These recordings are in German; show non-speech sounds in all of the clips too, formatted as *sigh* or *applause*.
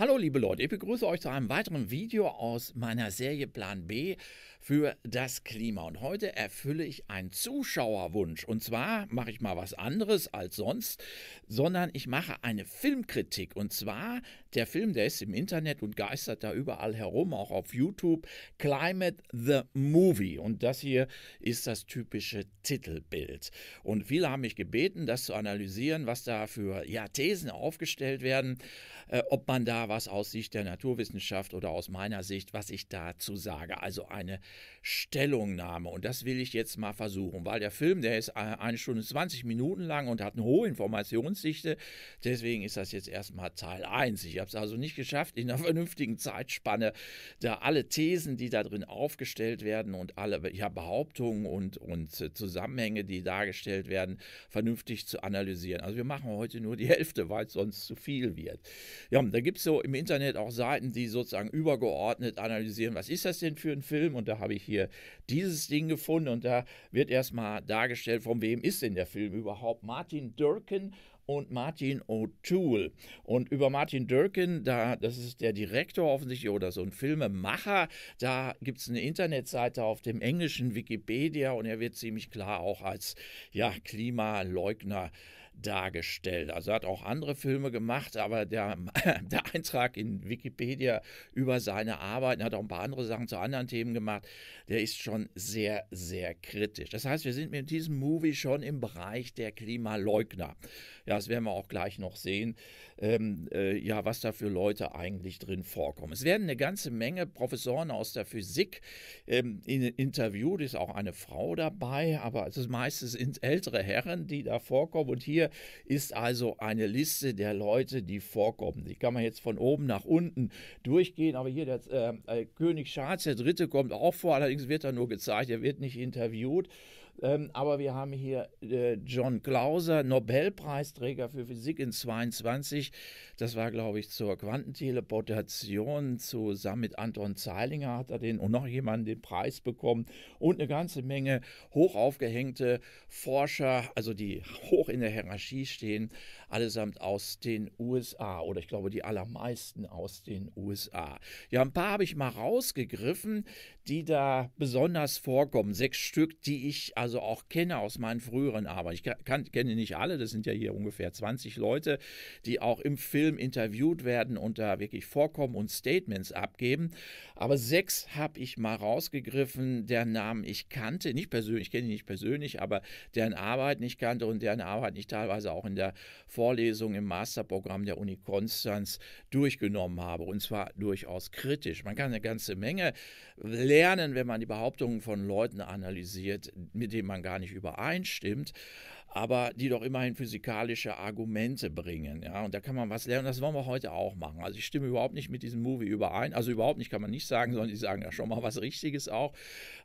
Hallo liebe Leute, ich begrüße euch zu einem weiteren Video aus meiner Serie Plan B für das Klima. Und heute erfülle ich einen Zuschauerwunsch. Und zwar mache ich mal was anderes als sonst, sondern ich mache eine Filmkritik. Und zwar der Film, der ist im Internet und geistert da überall herum, auch auf YouTube. Climate the Movie. Und das hier ist das typische Titelbild. Und viele haben mich gebeten, das zu analysieren, was da für ja, Thesen aufgestellt werden, äh, ob man da was aus Sicht der Naturwissenschaft oder aus meiner Sicht, was ich dazu sage. Also eine Stellungnahme. Und das will ich jetzt mal versuchen, weil der Film, der ist äh, eine Stunde 20 Minuten lang und hat eine hohe Informationsdichte. Deswegen ist das jetzt erstmal Teil 1. Ich habe es also nicht geschafft, in einer *laughs* vernünftigen Zeitspanne da alle Thesen, die da drin aufgestellt werden und alle ja, Behauptungen und, und äh, Zusammenhänge, die dargestellt werden, vernünftig zu analysieren. Also wir machen heute nur die *laughs* Hälfte, weil es sonst zu viel wird. Ja, da gibt es so im Internet auch Seiten, die sozusagen übergeordnet analysieren, was ist das denn für ein Film? Und da habe ich hier dieses Ding gefunden und da wird erstmal dargestellt, von wem ist denn der Film überhaupt? Martin Durkin und Martin O'Toole. Und über Martin Durkin, da, das ist der Direktor offensichtlich oder so ein Filmemacher, da gibt es eine Internetseite auf dem englischen Wikipedia und er wird ziemlich klar auch als ja, Klimaleugner dargestellt. Also er hat auch andere Filme gemacht, aber der, *laughs* der Eintrag in Wikipedia über seine Arbeiten, hat auch ein paar andere Sachen zu anderen Themen gemacht, der ist schon sehr, sehr kritisch. Das heißt, wir sind mit diesem Movie schon im Bereich der Klimaleugner. Ja, das werden wir auch gleich noch sehen, ähm, äh, ja, was da für Leute eigentlich drin vorkommen. Es werden eine ganze Menge Professoren aus der Physik ähm, in, interviewt, ist auch eine Frau dabei, aber es ist meistens ältere Herren, die da vorkommen und hier ist also eine Liste der Leute, die vorkommen. Die kann man jetzt von oben nach unten durchgehen, aber hier der äh, äh König Charles III. kommt auch vor, allerdings wird er nur gezeigt, er wird nicht interviewt. Ähm, aber wir haben hier äh, John Clauser, Nobelpreisträger für Physik in 22. Das war, glaube ich, zur Quantenteleportation. Zusammen mit Anton Zeilinger hat er den und noch jemanden den Preis bekommen. Und eine ganze Menge hochaufgehängte Forscher, also die hoch in der Hierarchie stehen, allesamt aus den USA oder ich glaube die allermeisten aus den USA. Ja, ein paar habe ich mal rausgegriffen, die da besonders vorkommen. Sechs Stück, die ich also also auch kenne aus meinen früheren Arbeiten. Ich kann, kenne nicht alle, das sind ja hier ungefähr 20 Leute, die auch im Film interviewt werden und da wirklich vorkommen und Statements abgeben. Aber sechs habe ich mal rausgegriffen, deren Namen ich kannte, nicht persönlich, ich kenne ihn nicht persönlich, aber deren Arbeit nicht kannte und deren Arbeit nicht teilweise auch in der Vorlesung im Masterprogramm der Uni Konstanz durchgenommen habe. Und zwar durchaus kritisch. Man kann eine ganze Menge lernen, wenn man die Behauptungen von Leuten analysiert, mit mit dem man gar nicht übereinstimmt, aber die doch immerhin physikalische Argumente bringen. Ja? Und da kann man was lernen. Das wollen wir heute auch machen. Also ich stimme überhaupt nicht mit diesem Movie überein. Also überhaupt nicht kann man nicht sagen, sondern die sagen ja schon mal was Richtiges auch,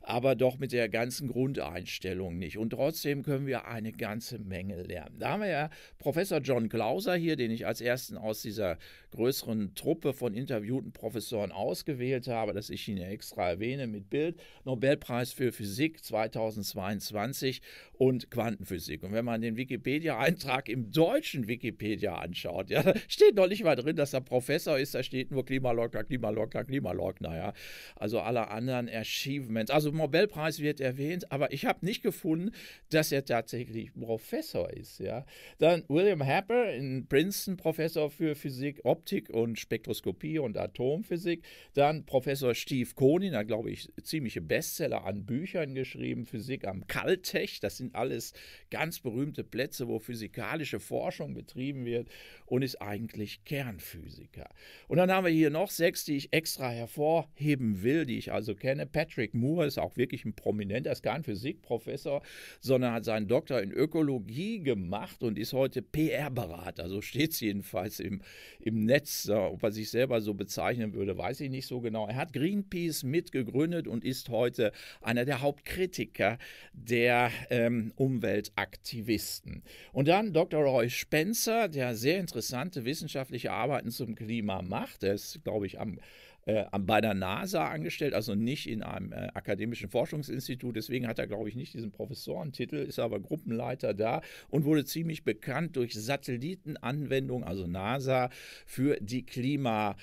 aber doch mit der ganzen Grundeinstellung nicht. Und trotzdem können wir eine ganze Menge lernen. Da haben wir ja Professor John Clauser hier, den ich als ersten aus dieser größeren Truppe von interviewten Professoren ausgewählt habe, dass ich ihn ja extra erwähne mit Bild. Nobelpreis für Physik 2022 und Quantenphysik. Und wenn wenn man den Wikipedia-Eintrag im deutschen Wikipedia anschaut, ja, steht noch nicht mal drin, dass er Professor ist, da steht nur Klimalocker, Klimalocker, Klimalockner, ja. Also alle anderen Achievements. Also Nobelpreis wird erwähnt, aber ich habe nicht gefunden, dass er tatsächlich Professor ist, ja. Dann William Happer in Princeton, Professor für Physik, Optik und Spektroskopie und Atomphysik. Dann Professor Steve Konin, da glaube ich, ziemliche Bestseller an Büchern geschrieben, Physik am Caltech, das sind alles ganz berühmte Plätze, wo physikalische Forschung betrieben wird und ist eigentlich Kernphysiker. Und dann haben wir hier noch sechs, die ich extra hervorheben will, die ich also kenne. Patrick Moore ist auch wirklich ein prominenter, ist kein Physikprofessor, sondern hat seinen Doktor in Ökologie gemacht und ist heute PR-Berater. So steht es jedenfalls im, im Netz. Ob er sich selber so bezeichnen würde, weiß ich nicht so genau. Er hat Greenpeace mitgegründet und ist heute einer der Hauptkritiker der ähm, Umweltaktivität. Aktivisten. Und dann Dr. Roy Spencer, der sehr interessante wissenschaftliche Arbeiten zum Klima macht. Er ist, glaube ich, am, äh, bei der NASA angestellt, also nicht in einem äh, akademischen Forschungsinstitut. Deswegen hat er, glaube ich, nicht diesen Professorentitel, ist aber Gruppenleiter da und wurde ziemlich bekannt durch Satellitenanwendung, also NASA, für die Klima-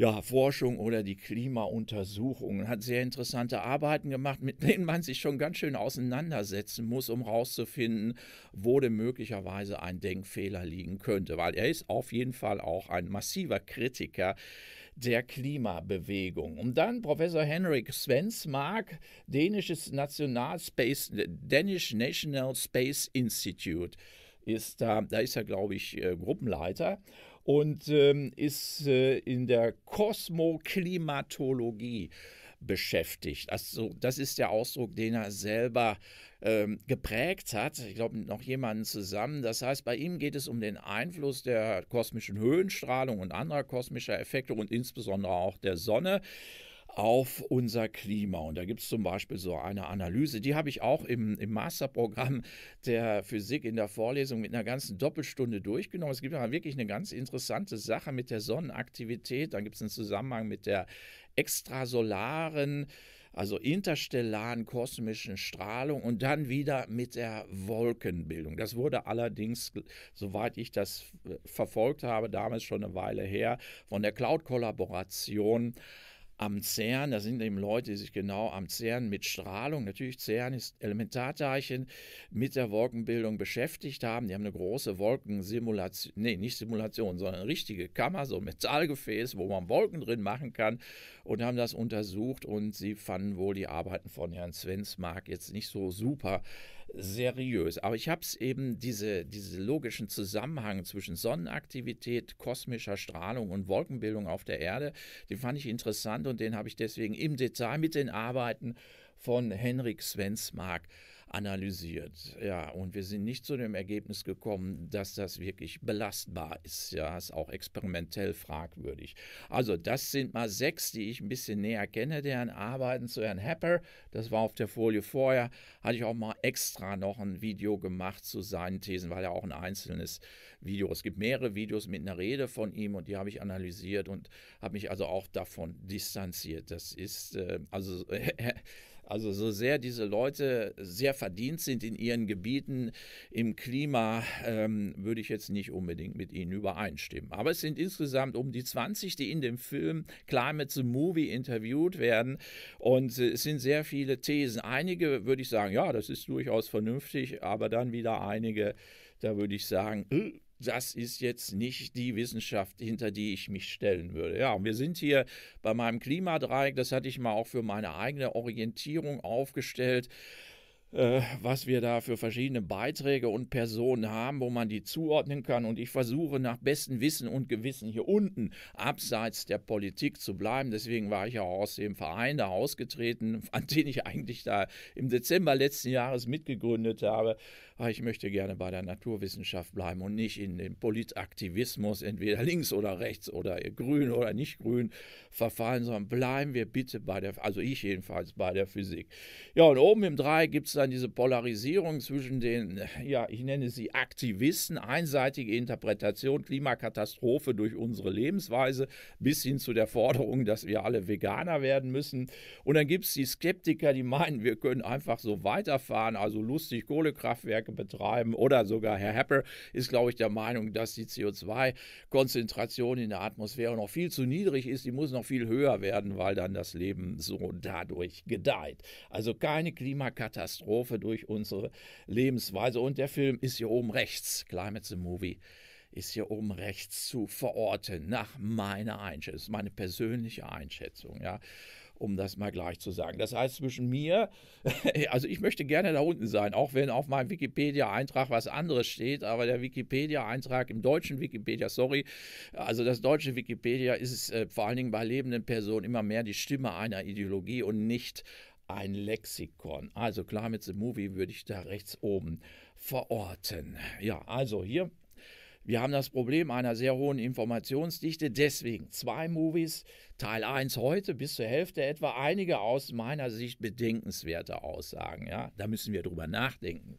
ja, Forschung oder die Klimauntersuchungen. Hat sehr interessante Arbeiten gemacht, mit denen man sich schon ganz schön auseinandersetzen muss, um herauszufinden, wo denn möglicherweise ein Denkfehler liegen könnte. Weil er ist auf jeden Fall auch ein massiver Kritiker der Klimabewegung. Und dann Professor Henrik Svensmark, dänisches National Space, Danish National Space Institute ist da, da ist er, glaube ich, äh, Gruppenleiter und ähm, ist äh, in der Kosmoklimatologie beschäftigt. Also, das ist der Ausdruck, den er selber ähm, geprägt hat. Ich glaube, mit noch jemanden zusammen. Das heißt, bei ihm geht es um den Einfluss der kosmischen Höhenstrahlung und anderer kosmischer Effekte und insbesondere auch der Sonne auf unser Klima. Und da gibt es zum Beispiel so eine Analyse, die habe ich auch im, im Masterprogramm der Physik in der Vorlesung mit einer ganzen Doppelstunde durchgenommen. Es gibt aber wirklich eine ganz interessante Sache mit der Sonnenaktivität. Dann gibt es einen Zusammenhang mit der extrasolaren, also interstellaren kosmischen Strahlung und dann wieder mit der Wolkenbildung. Das wurde allerdings, soweit ich das verfolgt habe, damals schon eine Weile her, von der Cloud-Kollaboration am CERN, da sind eben Leute, die sich genau am CERN mit Strahlung, natürlich CERN ist Elementarteilchen, mit der Wolkenbildung beschäftigt haben. Die haben eine große Wolkensimulation, nee, nicht Simulation, sondern eine richtige Kammer, so ein Metallgefäß, wo man Wolken drin machen kann und haben das untersucht und sie fanden wohl die Arbeiten von Herrn Svensmark jetzt nicht so super seriös. Aber ich habe es eben, diese, diese logischen Zusammenhang zwischen Sonnenaktivität, kosmischer Strahlung und Wolkenbildung auf der Erde, den fand ich interessant und den habe ich deswegen im Detail mit den Arbeiten von Henrik Svensmark äh, analysiert. Ja, und wir sind nicht zu dem Ergebnis gekommen, dass das wirklich belastbar ist. Ja, ist auch experimentell fragwürdig. Also, das sind mal sechs, die ich ein bisschen näher kenne, deren Arbeiten zu Herrn Hepper. Das war auf der Folie vorher. Hatte ich auch mal extra noch ein Video gemacht zu seinen Thesen, weil er auch ein einzelnes Video. Es gibt mehrere Videos mit einer Rede von ihm und die habe ich analysiert und habe mich also auch davon distanziert. Das ist äh, also *laughs* äh, also so sehr diese Leute sehr verdient sind in ihren Gebieten, im Klima, ähm, würde ich jetzt nicht unbedingt mit ihnen übereinstimmen. Aber es sind insgesamt um die 20, die in dem Film Climate the Movie interviewt werden. Und äh, es sind sehr viele Thesen. Einige würde ich sagen, ja, das ist durchaus vernünftig, aber dann wieder einige, da würde ich sagen, äh, das ist jetzt nicht die Wissenschaft, hinter die ich mich stellen würde. Ja, und wir sind hier bei meinem Klimadreieck, das hatte ich mal auch für meine eigene Orientierung aufgestellt äh, was wir da für verschiedene Beiträge und Personen haben, wo man die zuordnen kann. Und ich versuche nach bestem Wissen und Gewissen hier unten abseits der Politik zu bleiben. Deswegen war ich auch aus dem Verein da ausgetreten, *laughs* an den ich eigentlich da im Dezember letzten Jahres mitgegründet habe. Ah, ich möchte gerne bei der Naturwissenschaft bleiben und nicht in den Politaktivismus, entweder links oder rechts oder grün oder nicht grün verfallen, sondern bleiben wir bitte bei der, also ich jedenfalls, bei der Physik. Ja, und oben im Dreieck gibt es dann diese Polarisierung zwischen den, ja, ich nenne sie Aktivisten, einseitige Interpretation Klimakatastrophe durch unsere Lebensweise, bis hin zu der Forderung, dass wir alle Veganer werden müssen. Und dann gibt es die Skeptiker, die meinen, wir können einfach so weiterfahren, also lustig Kohlekraftwerke Kraftwerke betreiben oder sogar Herr Hepper ist, glaube ich, der Meinung, dass die CO2-Konzentration in der Atmosphäre noch viel zu niedrig ist. Die muss noch viel höher werden, weil dann das Leben so dadurch gedeiht. Also keine Klimakatastrophe durch unsere Lebensweise. Und der Film ist hier oben rechts. Climate the Movie ist hier oben rechts zu verorten, nach meiner Einschätzung, meine persönliche Einschätzung. Ja um das mal gleich zu sagen. Das heißt, zwischen mir, *laughs* also ich möchte gerne da unten sein, auch wenn auf meinem Wikipedia-Eintrag was anderes steht, aber der Wikipedia-Eintrag im deutschen Wikipedia, sorry, also das deutsche Wikipedia ist äh, vor allen Dingen bei lebenden Personen immer mehr die Stimme einer Ideologie und nicht ein Lexikon. Also Climate's The Movie würde ich da rechts oben verorten. Ja, also hier wir haben das Problem einer sehr hohen Informationsdichte, deswegen zwei Movies, Teil 1 heute bis zur Hälfte etwa, einige aus meiner Sicht bedenkenswerte Aussagen. Ja? Da müssen wir drüber nachdenken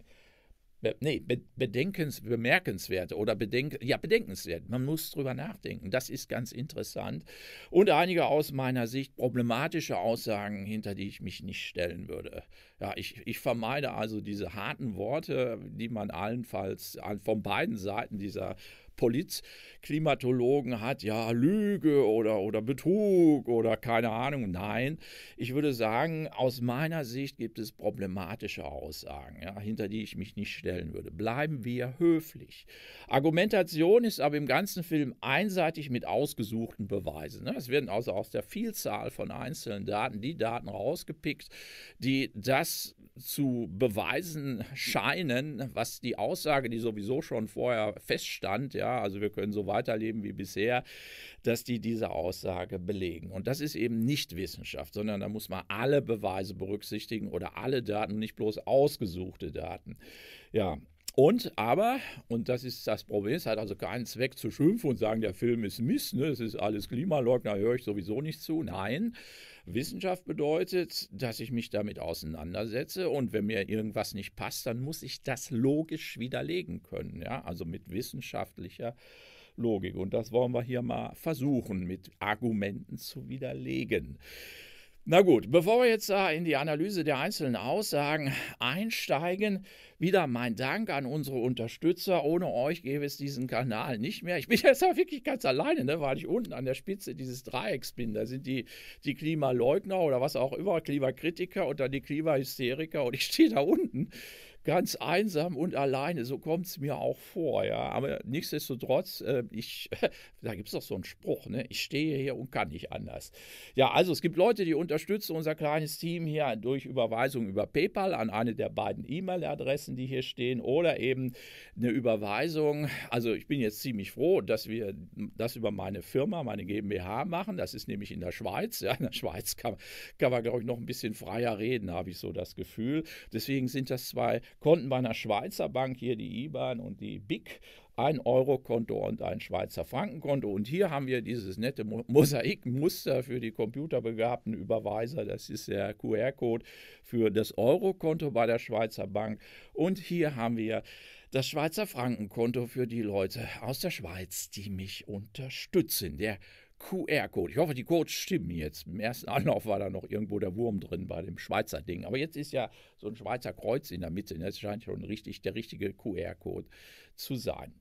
be, nee, bedenkens, bemerkenswert oder bedenk, ja, bedenkenswert. Man muss drüber nachdenken. Das ist ganz interessant. Und einige aus meiner Sicht problematische Aussagen, hinter die ich mich nicht stellen würde. Ja, ich, ich vermeide also diese harten Worte, die man allenfalls von beiden Seiten dieser Polizklimatologen hat, ja, Lüge oder, oder Betrug oder keine Ahnung. Nein, ich würde sagen, aus meiner Sicht gibt es problematische Aussagen, ja, hinter die ich mich nicht stellen würde. Bleiben wir höflich. Argumentation ist aber im ganzen Film einseitig mit ausgesuchten Beweisen. Ne? Es werden also aus der Vielzahl von einzelnen Daten die Daten rausgepickt, die das zu beweisen scheinen, was die Aussage, die sowieso schon vorher feststand, ja, also wir können so weiterleben wie bisher, dass die diese Aussage belegen. Und das ist eben nicht Wissenschaft, sondern da muss man alle Beweise berücksichtigen oder alle Daten, nicht bloß ausgesuchte Daten. Ja, und aber, und das ist das Problem, es hat also keinen Zweck zu schimpfen und sagen, der Film ist Mist, ne? es ist alles Klimaleugner, höre ich sowieso nicht zu. Nein, Wissenschaft bedeutet, dass ich mich damit auseinandersetze und wenn mir irgendwas nicht passt, dann muss ich das logisch widerlegen können. Ja? Also mit wissenschaftlicher Logik. Und das wollen wir hier mal versuchen, mit Argumenten zu widerlegen. Na gut, bevor wir jetzt da in die Analyse der einzelnen Aussagen einsteigen, wieder mein Dank an unsere Unterstützer. Ohne euch gäbe es diesen Kanal nicht mehr. Ich bin *laughs* jetzt auch wirklich ganz alleine, ne? weil ich unten an der Spitze dieses Dreiecks bin. Da sind die, die Klimaleugner oder was auch immer, Klimakritiker und dann die Klimahysteriker und ich *laughs* stehe da unten ganz einsam und alleine. So kommt es mir auch vor, ja. Aber nichtsdestotrotz, äh, ich, *laughs* da gibt es doch so einen Spruch, ne? Ich stehe hier und kann nicht anders. Ja, also es gibt Leute, die unterstützen unser kleines Team hier durch Überweisung über PayPal an eine der beiden E-Mail-Adressen, die hier stehen, oder eben eine Überweisung. Also ich bin jetzt ziemlich froh, dass wir das über meine Firma, meine GmbH machen. Das ist nämlich in der Schweiz. Ja, in der Schweiz kann, kann man, glaube ich, noch ein bisschen freier reden, habe ich so das Gefühl. Deswegen sind das zwei konnten bei einer Schweizer Bank hier die IBAN und die BIC ein Euro-Konto und ein Schweizer Frankenkonto. Und hier haben wir dieses nette Mosaikmuster für die computerbegabten Überweiser. Das ist der QR-Code für das Euro-Konto bei der Schweizer Bank. Und hier haben wir das Schweizer Frankenkonto für die Leute aus der Schweiz, die mich unterstützen. Der QR-Code. Ich hoffe, die Codes stimmen jetzt. Im ersten Anlauf war da noch irgendwo der Wurm drin bei dem Schweizer Ding. Aber jetzt ist ja so ein Schweizer Kreuz in der Mitte. Ne? Das scheint schon richtig der richtige QR-Code zu sein.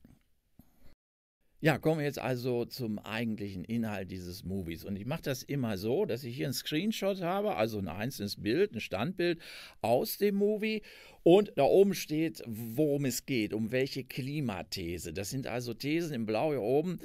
Ja, kommen wir jetzt also zum eigentlichen Inhalt dieses Movies. Und ich mache das immer so, dass ich hier einen Screenshot habe, also ein einzelnes Bild, ein Standbild aus dem Movie. Und da oben steht, worum es geht, um welche Klimathese. Das sind also Thesen im Blau hier oben,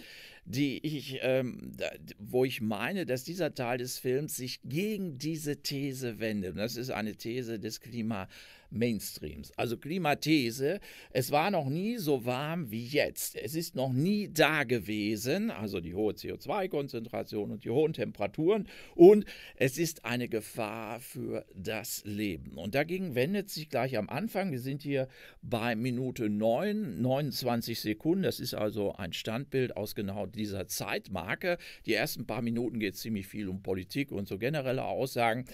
die ich, ähm, da, wo ich meine, dass dieser Teil des Films sich gegen diese These wendet. Und das ist eine These des Klima. Mainstreams. Also Klimathese, es war noch nie so warm wie jetzt. Es ist noch nie da gewesen, also die hohe CO2-Konzentration und die hohen Temperaturen. Und es ist eine Gefahr für das Leben. Und dagegen wendet sich gleich am Anfang, wir sind hier bei Minute 9, 29 Sekunden. Das ist also ein Standbild aus genau dieser Zeitmarke. Die ersten paar Minuten geht es ziemlich viel um Politik und so generelle Aussagen,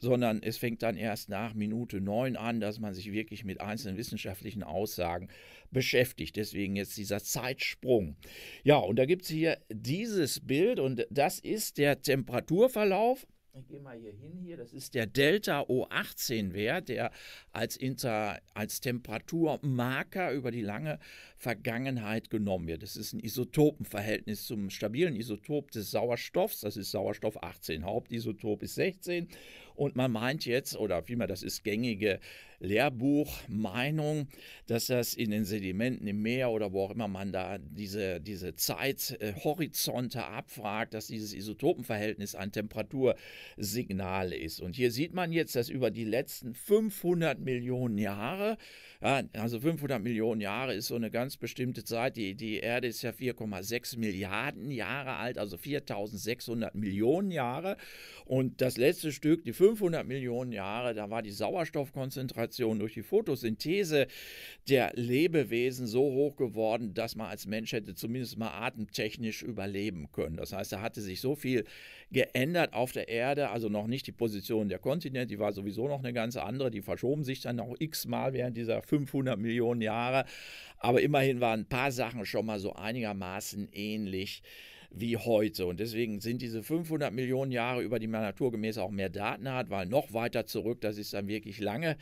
sondern es fängt dann erst nach Minute 9 an, dass man sich wirklich mit einzelnen wissenschaftlichen Aussagen beschäftigt. Deswegen jetzt dieser Zeitsprung. Ja, und da gibt es hier dieses Bild und das ist der Temperaturverlauf. Ich gehe mal hier hin hier, das ist der Delta O18-Wert, der als, Inter, als Temperaturmarker über die lange Vergangenheit genommen wird. Das ist ein Isotopenverhältnis zum stabilen Isotop des Sauerstoffs, das ist Sauerstoff 18, Hauptisotop ist 16 und man meint jetzt, oder vielmehr das ist gängige Lehrbuch, Meinung, dass das in den Sedimenten im Meer oder wo auch immer man da diese, diese Zeithorizonte äh, abfragt, dass dieses Isotopenverhältnis ein Temperatursignal ist. Und hier sieht man jetzt, dass über die letzten 500 Millionen Jahre, ja, also 500 Millionen Jahre ist so eine ganz bestimmte Zeit, die, die Erde ist ja 4,6 Milliarden Jahre alt, also 4600 Millionen Jahre. Und das letzte Stück, die 500 Millionen Jahre, da war die Sauerstoffkonzentration Evolutionspropagation durch die Photosynthese der Lebewesen so hoch geworden, dass man als Mensch hätte zumindest mal atemtechnisch überleben können. Das heißt, da hatte sich so viel geändert auf der Erde, also noch nicht die Position der Kontinente, die war sowieso noch eine ganz andere, die verschoben sich dann noch x-mal während dieser 500 Millionen Jahre, aber immerhin waren ein paar Sachen schon mal so einigermaßen ähnlich wie heute. Und deswegen sind diese 500 Millionen Jahre, über die man naturgemäß auch mehr Daten hat, weil noch weiter zurück, das ist dann wirklich lange.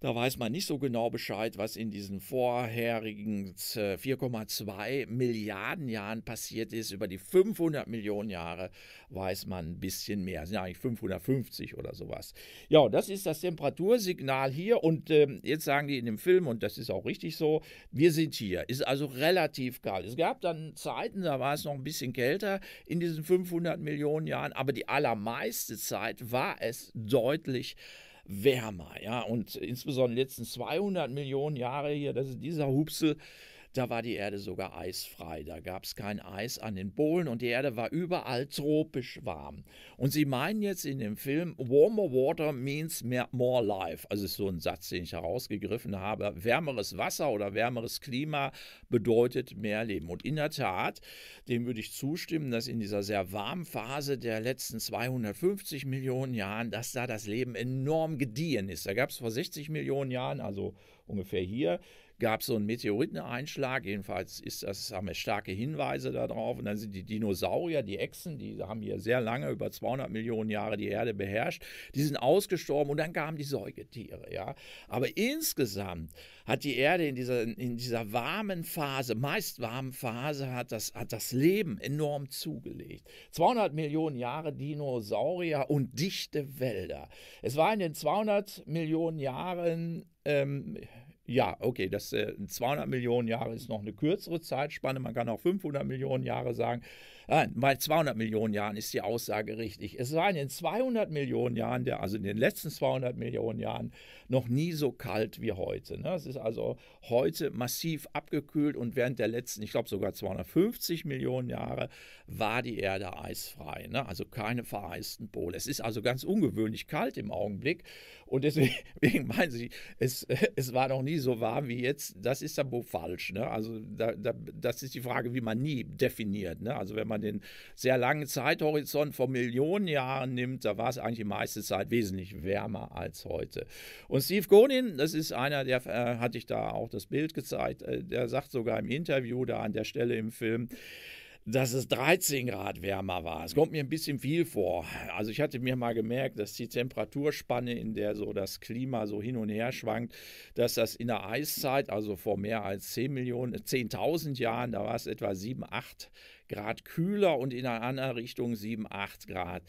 Da weiß man nicht so genau Bescheid, was in diesen vorherigen 4,2 äh, Milliarden Jahren passiert ist. Über die 500 Millionen Jahre weiß man ein bisschen mehr. Das sind eigentlich 550 oder sowas. Ja, das ist das Temperatursignal hier. Und ähm, jetzt sagen die in dem Film, und das ist auch richtig so, wir sind hier. Ist also relativ kalt. Es gab dann Zeiten, da war es noch ein bisschen kälter in diesen 500 Millionen Jahren. Aber die allermeiste Zeit war es deutlich kälter wärmer. Ja, und insbesondere die letzten 200 Millionen Jahre hier, das ist dieser Hupsel, da war die Erde sogar eisfrei, da gab es kein Eis an den Polen und die Erde war überall tropisch warm. Und sie meinen jetzt in dem Film, warmer water means more life. Also ist so ein Satz, den ich herausgegriffen habe. Wärmeres Wasser oder wärmeres Klima bedeutet mehr Leben. Und in der Tat, dem würde ich zustimmen, dass in dieser sehr warmen Phase der letzten 250 Millionen Jahren, dass da das Leben enorm gediehen ist. Da gab es vor 60 Millionen Jahren, also ungefähr hier, gab es so einen Meteoriteneinschlag. Jedenfalls ist das, haben wir starke Hinweise darauf. Und dann sind die Dinosaurier, die Echsen, die haben hier sehr lange, über 200 Millionen Jahre die Erde beherrscht, die sind ausgestorben und dann kamen die Säugetiere. Ja? Aber insgesamt hat die Erde in dieser, in dieser warmen Phase, meist warmen Phase, hat das, hat das Leben enorm zugelegt. 200 Millionen Jahre Dinosaurier und dichte Wälder. Es war in den 200 Millionen Jahren ähm, ja, okay, das äh, 200 Millionen Jahre ist noch eine kürzere Zeitspanne. Man kann auch 500 Millionen Jahre sagen. Nein, mal 200 Millionen Jahren ist die Aussage richtig. Es war in den 200 Millionen Jahren, der, also in den letzten 200 Millionen Jahren, noch nie so kalt wie heute. Ne? Es ist also heute massiv abgekühlt und während der letzten, ich glaube sogar 250 Millionen Jahre, war die Erde eisfrei. Ne? Also keine vereisten Pole. Es ist also ganz ungewöhnlich kalt im Augenblick und deswegen *laughs* meinen Sie, es, *laughs* es war noch nie so warm wie jetzt. Das ist aber falsch. Ne? Also da, da, das ist die Frage, wie man nie definiert. Ne? Also wenn man man den sehr langen Zeithorizont von Millionen Jahren nimmt, da war es eigentlich die meiste Zeit wesentlich wärmer als heute. Und Steve Gonin, das ist einer, der äh, hatte ich da auch das Bild gezeigt, äh, der sagt sogar im Interview da an der Stelle im Film, dass es 13 Grad wärmer war. Es kommt mir ein bisschen viel vor. Also ich hatte mir mal gemerkt, dass die Temperaturspanne, in der so das Klima so hin und her schwankt, dass das in der Eiszeit, also vor mehr als 10 Millionen, 10.000 äh, Jahren, da war es etwa 7, 8 Grad. Grad kühler und in einer anderen Richtung 7, 8 Grad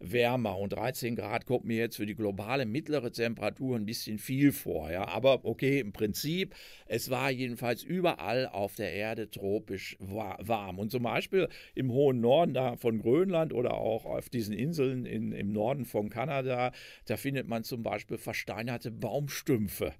wärmer. Und 13 Grad kommt mir jetzt für die globale mittlere Temperatur ein bisschen viel vor. Ja? Aber okay, im Prinzip, es war jedenfalls überall auf der Erde tropisch warm. Und zum Beispiel im hohen Norden da von Grönland oder auch auf diesen Inseln in, im Norden von Kanada, da findet man zum Beispiel versteinerte Baumstümpfe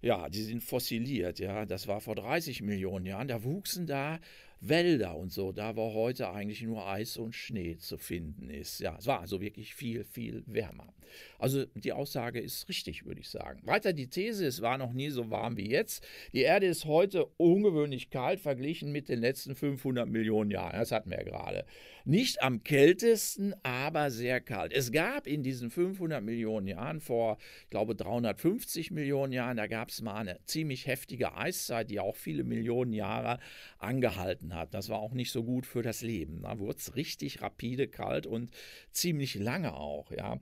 ja, die sind fossiliert, ja, das war vor 30 Millionen Jahren, da wuchsen da Wälder und so, da wo heute eigentlich nur Eis und Schnee zu finden ist. Ja, es war also wirklich viel, viel wärmer. Also die Aussage ist richtig, würde ich sagen. Weiter die These, es war noch nie so warm wie jetzt. Die Erde ist heute ungewöhnlich kalt verglichen mit den letzten 500 Millionen Jahren. Das hatten wir ja gerade. Nicht am kältesten, aber sehr kalt. Es gab in diesen 500 Millionen Jahren vor, ich glaube, 350 Millionen Jahren, da gab es mal eine ziemlich heftige Eiszeit, die auch viele Millionen Jahre angehalten gehalten hat. Das war auch nicht so gut für das Leben. Da wurde es richtig rapide kalt und ziemlich lange auch, ja.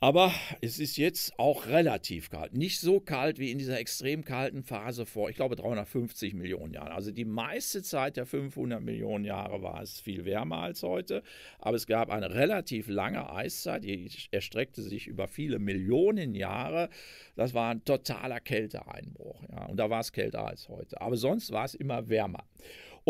Aber es ist jetzt auch relativ kalt. Nicht so kalt wie in dieser extrem kalten Phase vor, ich glaube, 350 Millionen Jahren. Also die meiste Zeit der 500 Millionen Jahre war es viel wärmer als heute. Aber es gab eine relativ lange Eiszeit, die erstreckte sich über viele Millionen Jahre. Das war ein totaler Kälteeinbruch. Ja. Und da war es kälter als heute. Aber sonst war es immer wärmer.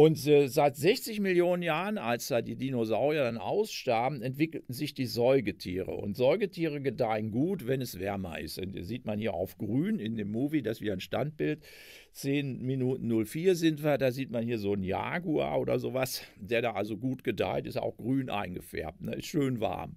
Und äh, seit 60 Millionen Jahren, als da die Dinosaurier dann ausstarben, entwickelten sich die Säugetiere. Und Säugetiere gedeihen gut, wenn es wärmer ist. Und sieht man hier auf grün in dem Movie, dass wir ein Standbild 10 Minuten 04 sind wir. Da sieht man hier so einen Jaguar oder sowas, der da also gut gedeiht ist, auch grün eingefärbt, ne? ist schön warm.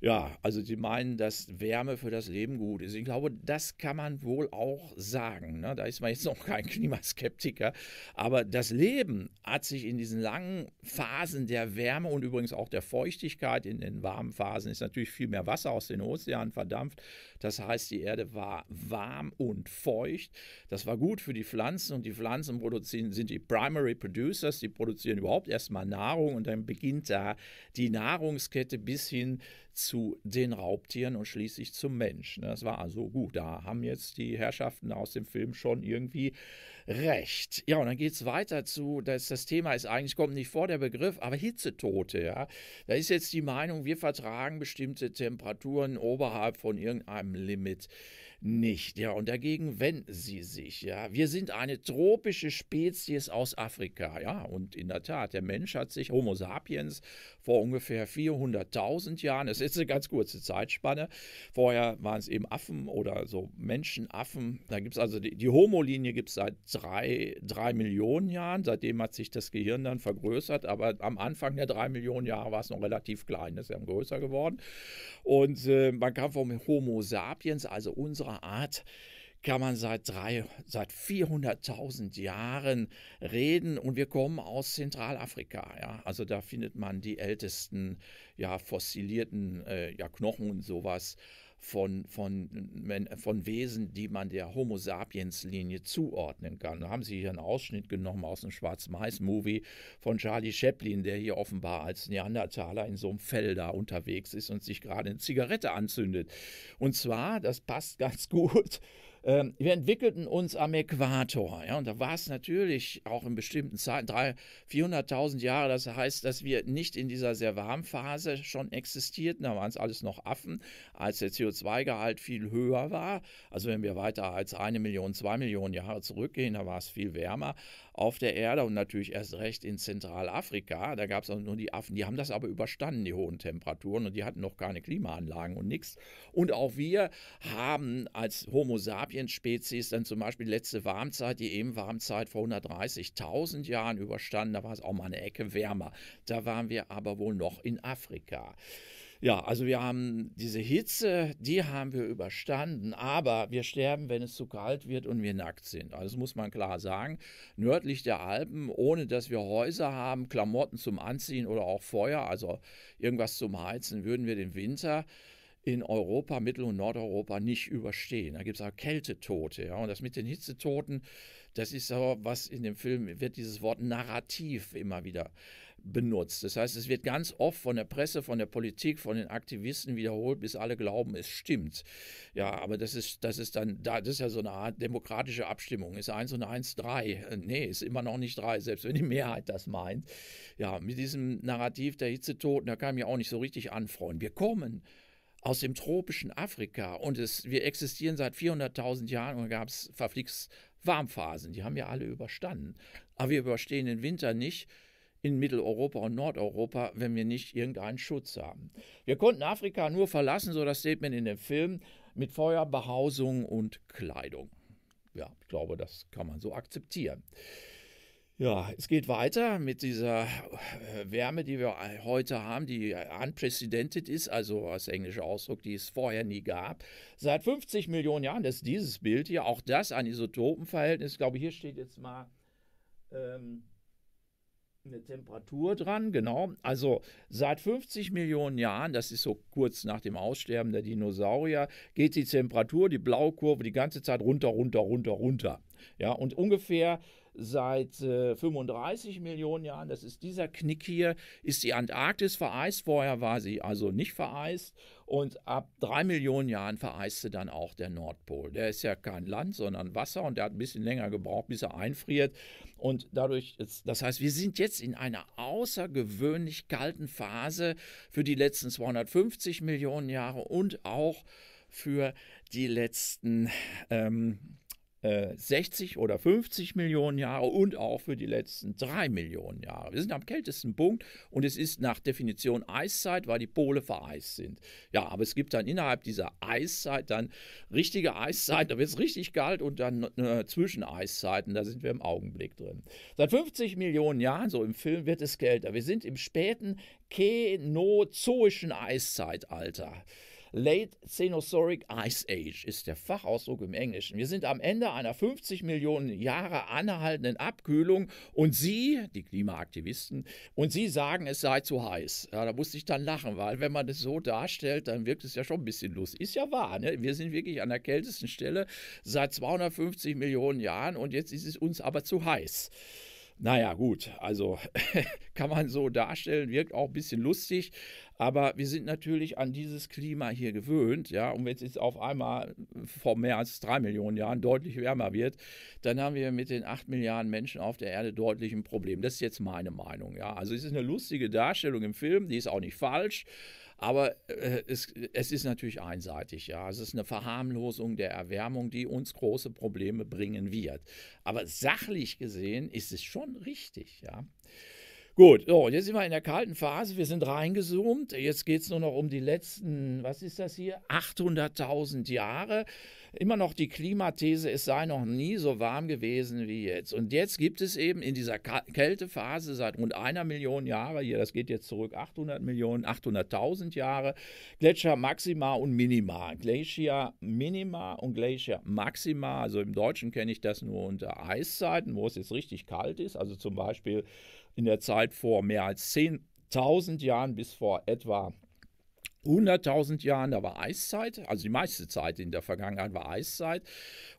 Ja, also sie meinen, dass Wärme für das Leben gut ist. Ich glaube, das kann man wohl auch sagen. Ne? Da ist man jetzt noch kein Klimaskeptiker. Aber das Leben hat sich in diesen langen Phasen der Wärme und übrigens auch der Feuchtigkeit, in den warmen Phasen ist natürlich viel mehr Wasser aus den Ozeanen verdampft, das heißt, die Erde war warm und feucht. Das war gut für die Pflanzen und die Pflanzen produzieren, sind die Primary Producers, die produzieren überhaupt erstmal Nahrung und dann beginnt da die Nahrungskette bis hin zu den Raubtieren und schließlich zum Mensch. Ne? Das war also gut. Da haben jetzt die Herrschaften aus dem Film schon irgendwie Recht. Ja, und dann geht es weiter zu, dass das Thema ist eigentlich, kommt nicht vor der Begriff, aber Hitzetote, ja. Da ist jetzt die Meinung, wir vertragen bestimmte Temperaturen oberhalb von irgendeinem Limit nicht. Ja, und dagegen wenden sie sich. Ja, wir sind eine tropische Spezies aus Afrika. Ja, und in der Tat, der Mensch hat sich Homo sapiens vor ungefähr 400.000 Jahren, es ist eine ganz kurze Zeitspanne. Vorher waren es eben Affen oder so Menschenaffen. Da gibt es also die, die Homo-Linie gibt es seit drei, drei Millionen Jahren. Seitdem hat sich das Gehirn dann vergrößert, aber am Anfang der drei Millionen Jahre war es noch relativ klein. Das ist ja größer geworden. Und äh, man kam vom Homo sapiens, also unserer anderer Art kann man seit, seit 400.000 Jahren reden und wir kommen aus Zentralafrika. Ja? Also da findet man die ältesten ja, fossilierten äh, ja, Knochen und sowas von, von, von Wesen, die man der Homo sapiens-Linie zuordnen kann. Da haben sie hier einen Ausschnitt genommen aus einem Schwarz-Mais-Movie von Charlie Chaplin, der hier offenbar als Neandertaler in so einem Felder unterwegs ist und sich gerade eine Zigarette anzündet. Und zwar, das passt ganz *laughs* gut ähm, wir entwickelten uns am Äquator. Ja, und da war es natürlich auch in bestimmten Zeiten, 400.000 Jahre, das heißt, dass wir nicht in dieser sehr warmen Phase schon existierten. Da waren es alles noch Affen, als der CO2-Gehalt viel höher war. Also wenn wir weiter als eine Million, zwei Millionen Jahre zurückgehen, da war es viel wärmer auf der Erde und natürlich erst recht in Zentralafrika. Da gab es auch nur die Affen, die haben das aber überstanden, die hohen Temperaturen und die hatten noch keine Klimaanlagen und nichts. Und auch wir haben als Homo sapiens Spezies dann zum Beispiel die letzte Warmzeit, die eben Warmzeit vor 130.000 Jahren überstanden. Da war es auch mal eine Ecke wärmer. Da waren wir aber wohl noch in Afrika. Ja, also wir haben diese Hitze, die haben wir überstanden, aber wir sterben, wenn es zu kalt wird und wir nackt sind. Also das muss man klar sagen. Nördlich der Alpen, ohne dass wir Häuser haben, Klamotten zum Anziehen oder auch Feuer, also irgendwas zum Heizen, würden wir den Winter in Europa, Mittel- und Nordeuropa nicht überstehen. Da gibt es auch Kältetote. Ja? Und das mit den Hitzetoten, das ist so, was in dem Film wird dieses Wort Narrativ immer wieder benutzt. Das heißt, es wird ganz oft von der Presse, von der Politik, von den Aktivisten wiederholt, bis alle glauben, es stimmt. Ja, aber das ist, das ist dann, das ist ja so eine Art demokratische Abstimmung. Ist eins und eins drei? Nee, ist immer noch nicht drei, selbst wenn die Mehrheit das meint. Ja, mit diesem Narrativ der Hitzetoten, da kann ich mich auch nicht so richtig anfreuen. Wir kommen aus dem tropischen Afrika und es, wir existieren seit 400.000 Jahren und gab es verflixt Warmphasen. Die haben ja alle überstanden. Aber wir überstehen den Winter nicht in Mitteleuropa und Nordeuropa, wenn wir nicht irgendeinen Schutz haben. Wir konnten Afrika nur verlassen, so das man in dem Film, mit Feuer, und Kleidung. Ja, ich glaube, das kann man so akzeptieren. Ja, es geht weiter mit dieser äh, Wärme, die wir heute haben, die unprecedented ist, also als englischer Ausdruck, die es vorher nie gab. Seit 50 Millionen Jahren, das ist dieses Bild hier, auch das ein Isotopenverhältnis. Ich glaube, hier steht jetzt mal ähm, eine Temperatur dran, genau. Also seit 50 Millionen Jahren, das ist so kurz nach dem Aussterben der Dinosaurier, geht die Temperatur, die blaue Kurve, die ganze Zeit runter, runter, runter, runter. Ja, und ungefähr seit äh, 35 Millionen Jahren. Das ist dieser Knick hier, ist die Antarktis vereist. Vorher war sie also nicht vereist. Und ab drei Millionen Jahren vereiste dann auch der Nordpol. Der ist ja kein Land, sondern Wasser und der hat ein bisschen länger gebraucht, bis er einfriert. Und dadurch, ist, das heißt, wir sind jetzt in einer außergewöhnlich kalten Phase für die letzten 250 Millionen Jahre und auch für die letzten ähm, 60 äh, oder 50 Millionen Jahre und auch für die letzten 3 Millionen Jahre. Wir sind am kältesten Punkt und es ist nach Definition Eiszeit, weil die Pole vereist sind. Ja, aber es gibt dann innerhalb dieser Eiszeit dann richtige Eiszeit, da wird es richtig kalt und dann äh, Zwischeneiszeiten, da sind wir im Augenblick drin. Seit 50 Millionen Jahren, so im Film, wird es kälter. Wir sind im späten Kenozoischen Eiszeitalter. Late Cenosauric Ice Age ist der Fachausdruck im Englischen. Wir sind am Ende einer 50 Millionen Jahre anhaltenden Abkühlung und Sie, die Klimaaktivisten, und Sie sagen, es sei zu heiß. Ja, da musste ich dann lachen, weil wenn man das so darstellt, dann wirkt es ja schon ein bisschen lustig. Ist ja wahr, ne? wir sind wirklich an der kältesten Stelle seit 250 Millionen Jahren und jetzt ist es uns aber zu heiß. Naja, gut, also *laughs* kann man so darstellen, wirkt auch ein bisschen lustig, aber wir sind natürlich an dieses Klima hier gewöhnt, ja, und wenn es jetzt auf einmal vor mehr als drei Millionen Jahren deutlich wärmer wird, dann haben wir mit den acht Milliarden Menschen auf der Erde deutlich ein Problem. Das ist jetzt meine Meinung, ja. Also es ist eine lustige Darstellung im Film, die ist auch nicht falsch, aber äh, es, es, ist natürlich einseitig, ja. Es ist eine Verharmlosung der Erwärmung, die uns große Probleme bringen wird. Aber sachlich gesehen ist es schon richtig, ja. Gut, so, jetzt sind wir in der kalten Phase, wir sind reingezoomt. Jetzt geht es nur noch um die letzten, was ist das hier, 800.000 Jahre immer noch die Klimathese, es sei noch nie so warm gewesen wie jetzt. Und jetzt gibt es eben in dieser Kältephase seit rund einer Million Jahre, hier, das geht jetzt zurück 800 Millionen, 800.000 Jahre, Gletscher Maxima und Minima. Glacier Minima und Glacier Maxima, also im Deutschen kenne ich das nur unter Eiszeiten, wo es jetzt richtig kalt ist, also zum Beispiel in der Zeit vor mehr als 10.000 Jahren bis vor etwa 100.000 Jahren, da war Eiszeit, also die meiste Zeit in der Vergangenheit war Eiszeit.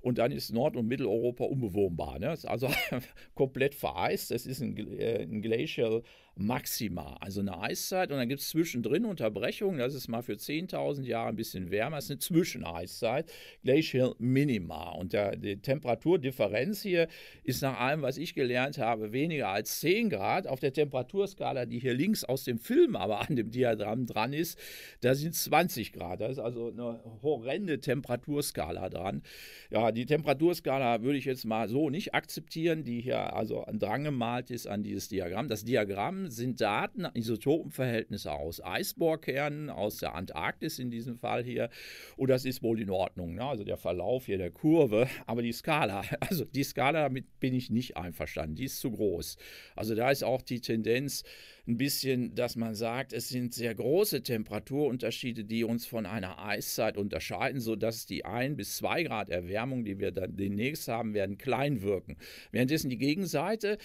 Und dann ist Nord- und Mitteleuropa unbewohnbar. Ne? Ist also *laughs* komplett vereist. Das ist ein, äh, ein Glacial Maxima, also eine Eiszeit. Und dann gibt es zwischendrin Unterbrechungen. Das ist mal für 10.000 Jahre ein bisschen wärmer. Das ist eine Zwischeneiszeit, Glacial Minima. Und der, die Temperaturdifferenz hier ist nach allem, was ich gelernt habe, weniger als 10 Grad. Auf der Temperaturskala, die hier links aus dem Film aber an dem Diagramm dran ist, da sind 20 Grad. Da ist also eine horrende Temperaturskala dran. Ja, die Temperaturskala würde ich jetzt mal so nicht akzeptieren, die hier also dran gemalt ist an dieses Diagramm. Das Diagramm sind Daten, Isotopenverhältnisse aus Eisbohrkernen, aus der Antarktis in diesem Fall hier. Und das ist wohl in Ordnung. Ne? Also der Verlauf hier der Kurve, aber die Skala, *laughs* also die Skala, damit bin ich nicht einverstanden. Die ist zu groß. Also da ist auch die Tendenz, ein bisschen, dass man sagt, es sind sehr große Temperaturunterschiede, die uns von einer Eiszeit unterscheiden, sodass die 1 bis 2 Grad Erwärmung, die wir dann demnächst haben werden, klein wirken. Währenddessen die Gegenseite,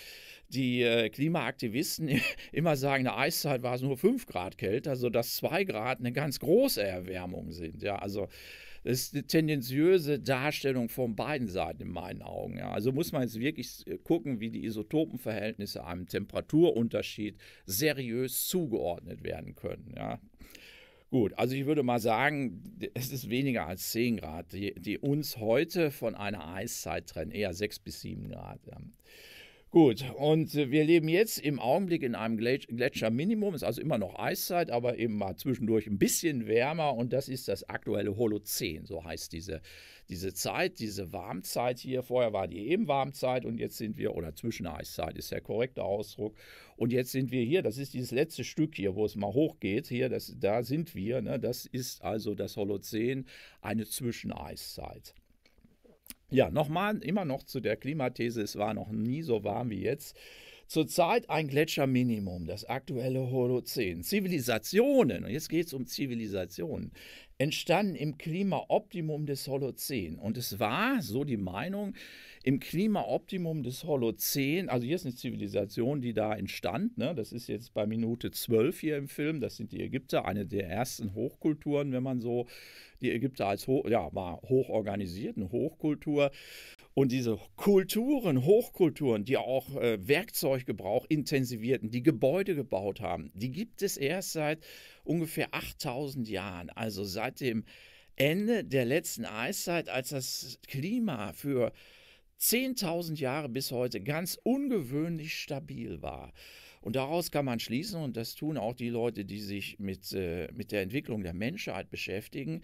die äh, Klimaaktivisten *laughs* immer sagen, in der Eiszeit war es nur 5 Grad kälter, sodass 2 Grad eine ganz große Erwärmung sind. Ja, also das ist eine tendenziöse Darstellung von beiden Seiten in meinen Augen. Ja. Also muss man jetzt wirklich äh, gucken, wie die Isotopenverhältnisse einem Temperaturunterschied seriös zugeordnet werden können. Ja. Gut, also ich würde mal sagen, es ist weniger als 10 Grad, die, die uns heute von einer Eiszeit trennen, eher 6 bis 7 Grad. Ja. Gut, und äh, wir leben jetzt im Augenblick in einem Gletscherminimum, ist also immer noch Eiszeit, aber eben mal zwischendurch ein bisschen wärmer und das ist das aktuelle Holozän, so heißt diese, diese Zeit, diese Warmzeit hier. Vorher war die eben Warmzeit und jetzt sind wir, oder Zwischeneiszeit ist der korrekte Ausdruck, und jetzt sind wir hier, das ist dieses letzte Stück hier, wo es mal hochgeht, hier, das, da sind wir, ne? das ist also das Holozän, eine Zwischeneiszeit. Ja, nochmal, immer noch zu der Klimathese, es war noch nie so warm wie jetzt. Zurzeit ein Gletscherminimum, das aktuelle Holozän. Zivilisationen, und jetzt geht es um Zivilisationen, entstanden im Klimaoptimum des Holozän. Und es war, so die Meinung, im Klimaoptimum des Holozän, also hier ist eine Zivilisation, die da entstand, ne? das ist jetzt bei Minute 12 hier im Film, das sind die Ägypter, eine der ersten Hochkulturen, wenn man so die Ägypter als hoch, ja, war hoch organisiert, eine Hochkultur. Und diese Kulturen, Hochkulturen, die auch äh, Werkzeuggebrauch intensivierten, die Gebäude gebaut haben, die gibt es erst seit ungefähr 8000 Jahren, also seit dem Ende der letzten Eiszeit, als das Klima für 10.000 Jahre bis heute ganz ungewöhnlich stabil war. Und daraus kann man schließen, und das tun auch die Leute, die sich mit, äh, mit der Entwicklung der Menschheit beschäftigen,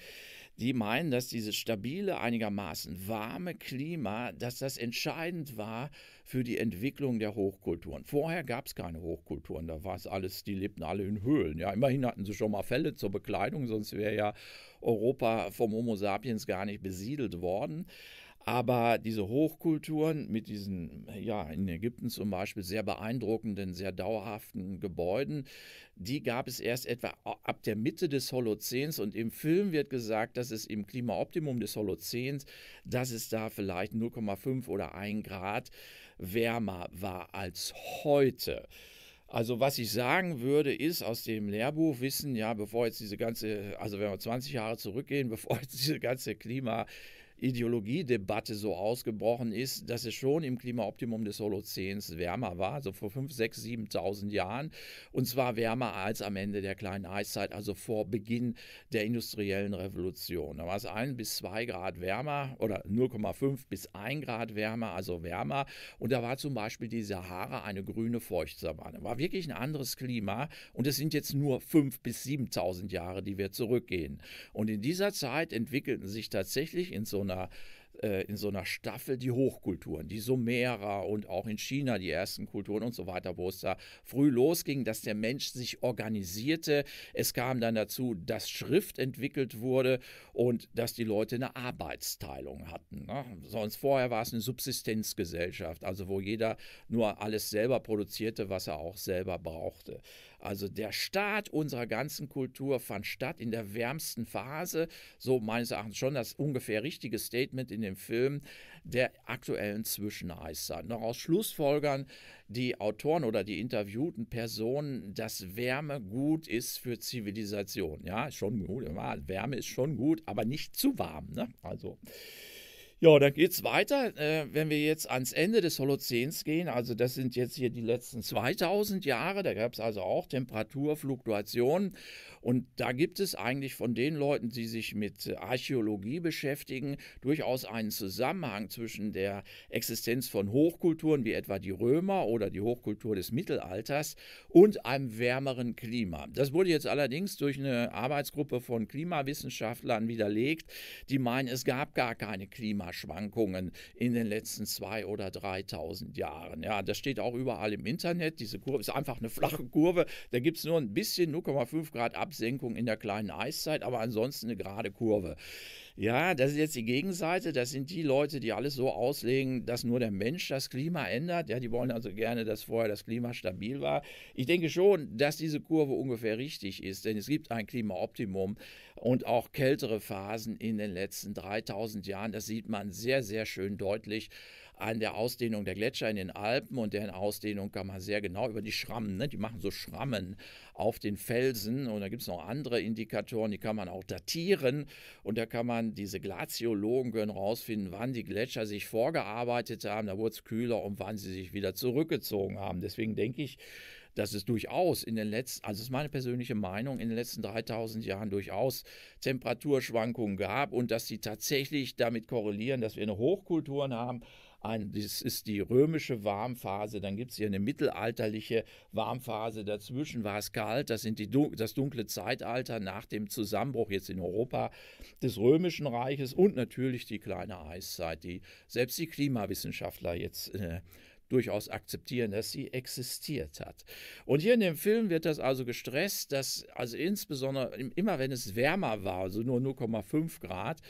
die meinen, dass dieses stabile, einigermaßen warme Klima, dass das entscheidend war für die Entwicklung der Hochkulturen. Vorher gab es keine Hochkulturen, da war es alles, die lebten alle in Höhlen. Ja, immerhin hatten sie schon mal Fälle zur Bekleidung, sonst wäre ja Europa vom Homo sapiens gar nicht besiedelt worden. Aber diese Hochkulturen mit diesen, ja, in Ägypten zum Beispiel sehr beeindruckenden, sehr dauerhaften Gebäuden, die gab es erst etwa ab der Mitte des Holozäns. Und im Film wird gesagt, dass es im Klimaoptimum des Holozäns, dass es da vielleicht 0,5 oder 1 Grad wärmer war als heute. Also was ich sagen würde, ist aus dem Lehrbuch wissen, ja, bevor jetzt diese ganze, also wenn wir 20 Jahre zurückgehen, *laughs* bevor jetzt diese ganze Klima, Ideologiedebatte so ausgebrochen ist, dass es schon im Klimaoptimum des Holozäns wärmer war, so also vor 5, 6, 7.000 Jahren. Und zwar wärmer als am Ende der kleinen Eiszeit, also vor Beginn der industriellen Revolution. Da war es 1 bis 2 Grad wärmer oder 0,5 bis 1 Grad wärmer, also wärmer. Und da war zum Beispiel die Sahara eine grüne Feuchtsavanne. War wirklich ein anderes Klima. Und es sind jetzt nur 5 bis 7.000 Jahre, die wir zurückgehen. Und in dieser Zeit entwickelten sich tatsächlich in so einer äh, in so einer Staffel die Hochkulturen, die Sumerer und auch in China die ersten Kulturen und so weiter, wo es da früh losging, dass der Mensch sich organisierte. Es kam dann dazu, dass Schrift entwickelt wurde und dass die Leute eine Arbeitsteilung hatten. Ne? Sonst vorher war es eine Subsistenzgesellschaft, also wo jeder nur alles selber produzierte, was er auch selber brauchte. Also der Start unserer ganzen Kultur fand statt in der wärmsten Phase, so meines Erachtens schon das ungefähr richtige Statement in dem Film der aktuellen Zwischeneiszeit. aus schlussfolgern die Autoren oder die interviewten Personen, dass Wärme gut ist für Zivilisation. Ja, schon gut, Wärme ist schon gut, aber nicht zu warm. Ne? Also. Ja, dann geht es weiter, äh, wenn wir jetzt ans Ende des Holozäns gehen. Also das sind jetzt hier die letzten 2000 Jahre. Da gab es also auch Temperaturfluktuationen. Und da gibt es eigentlich von den Leuten, die sich mit äh, Archäologie beschäftigen, durchaus einen Zusammenhang zwischen der Existenz von Hochkulturen wie etwa die Römer oder die Hochkultur des Mittelalters und einem wärmeren Klima. Das wurde jetzt allerdings durch eine Arbeitsgruppe von Klimawissenschaftlern widerlegt, die meinen, es gab gar keine Klimaschwankungen in den letzten zwei oder 3000 Jahren. Ja, das steht auch überall im Internet. Diese Kurve ist einfach eine flache Kurve. Da gibt es nur ein bisschen 0,5 Grad Absenkung Absenkung in der kleinen Eiszeit, aber ansonsten eine gerade Kurve. Ja, das ist jetzt die Gegenseite. Das sind die Leute, die alles so auslegen, dass nur der Mensch das Klima ändert. Ja, die wollen also gerne, dass vorher das Klima stabil war. Ich denke schon, dass diese Kurve ungefähr richtig ist, denn es gibt ein Klimaoptimum und auch kältere Phasen in den letzten 3000 Jahren. Das sieht man sehr, sehr schön deutlich an der Ausdehnung der Gletscher in den Alpen und deren Ausdehnung kann man sehr genau über die Schrammen, ne? die machen so Schrammen auf den Felsen und da gibt es noch andere Indikatoren, die kann man auch datieren und da kann man, diese Glaziologen herausfinden, wann die Gletscher sich vorgearbeitet haben, da wurde es kühler und wann sie sich wieder zurückgezogen haben. Deswegen denke ich, dass es durchaus in den letzten, also ist meine persönliche Meinung, in den letzten 3000 Jahren durchaus Temperaturschwankungen gab und dass sie tatsächlich damit korrelieren, dass wir eine Hochkulturen haben ein, das ist die römische Warmphase, dann gibt es hier eine mittelalterliche Warmphase, dazwischen war es kalt, das sind die, das dunkle Zeitalter nach dem Zusammenbruch jetzt in Europa des römischen Reiches und natürlich die kleine Eiszeit, die selbst die Klimawissenschaftler jetzt äh, durchaus akzeptieren, dass sie existiert hat. Und hier in dem Film wird das also gestresst, dass also insbesondere immer wenn es wärmer war, also nur 0,5 Grad,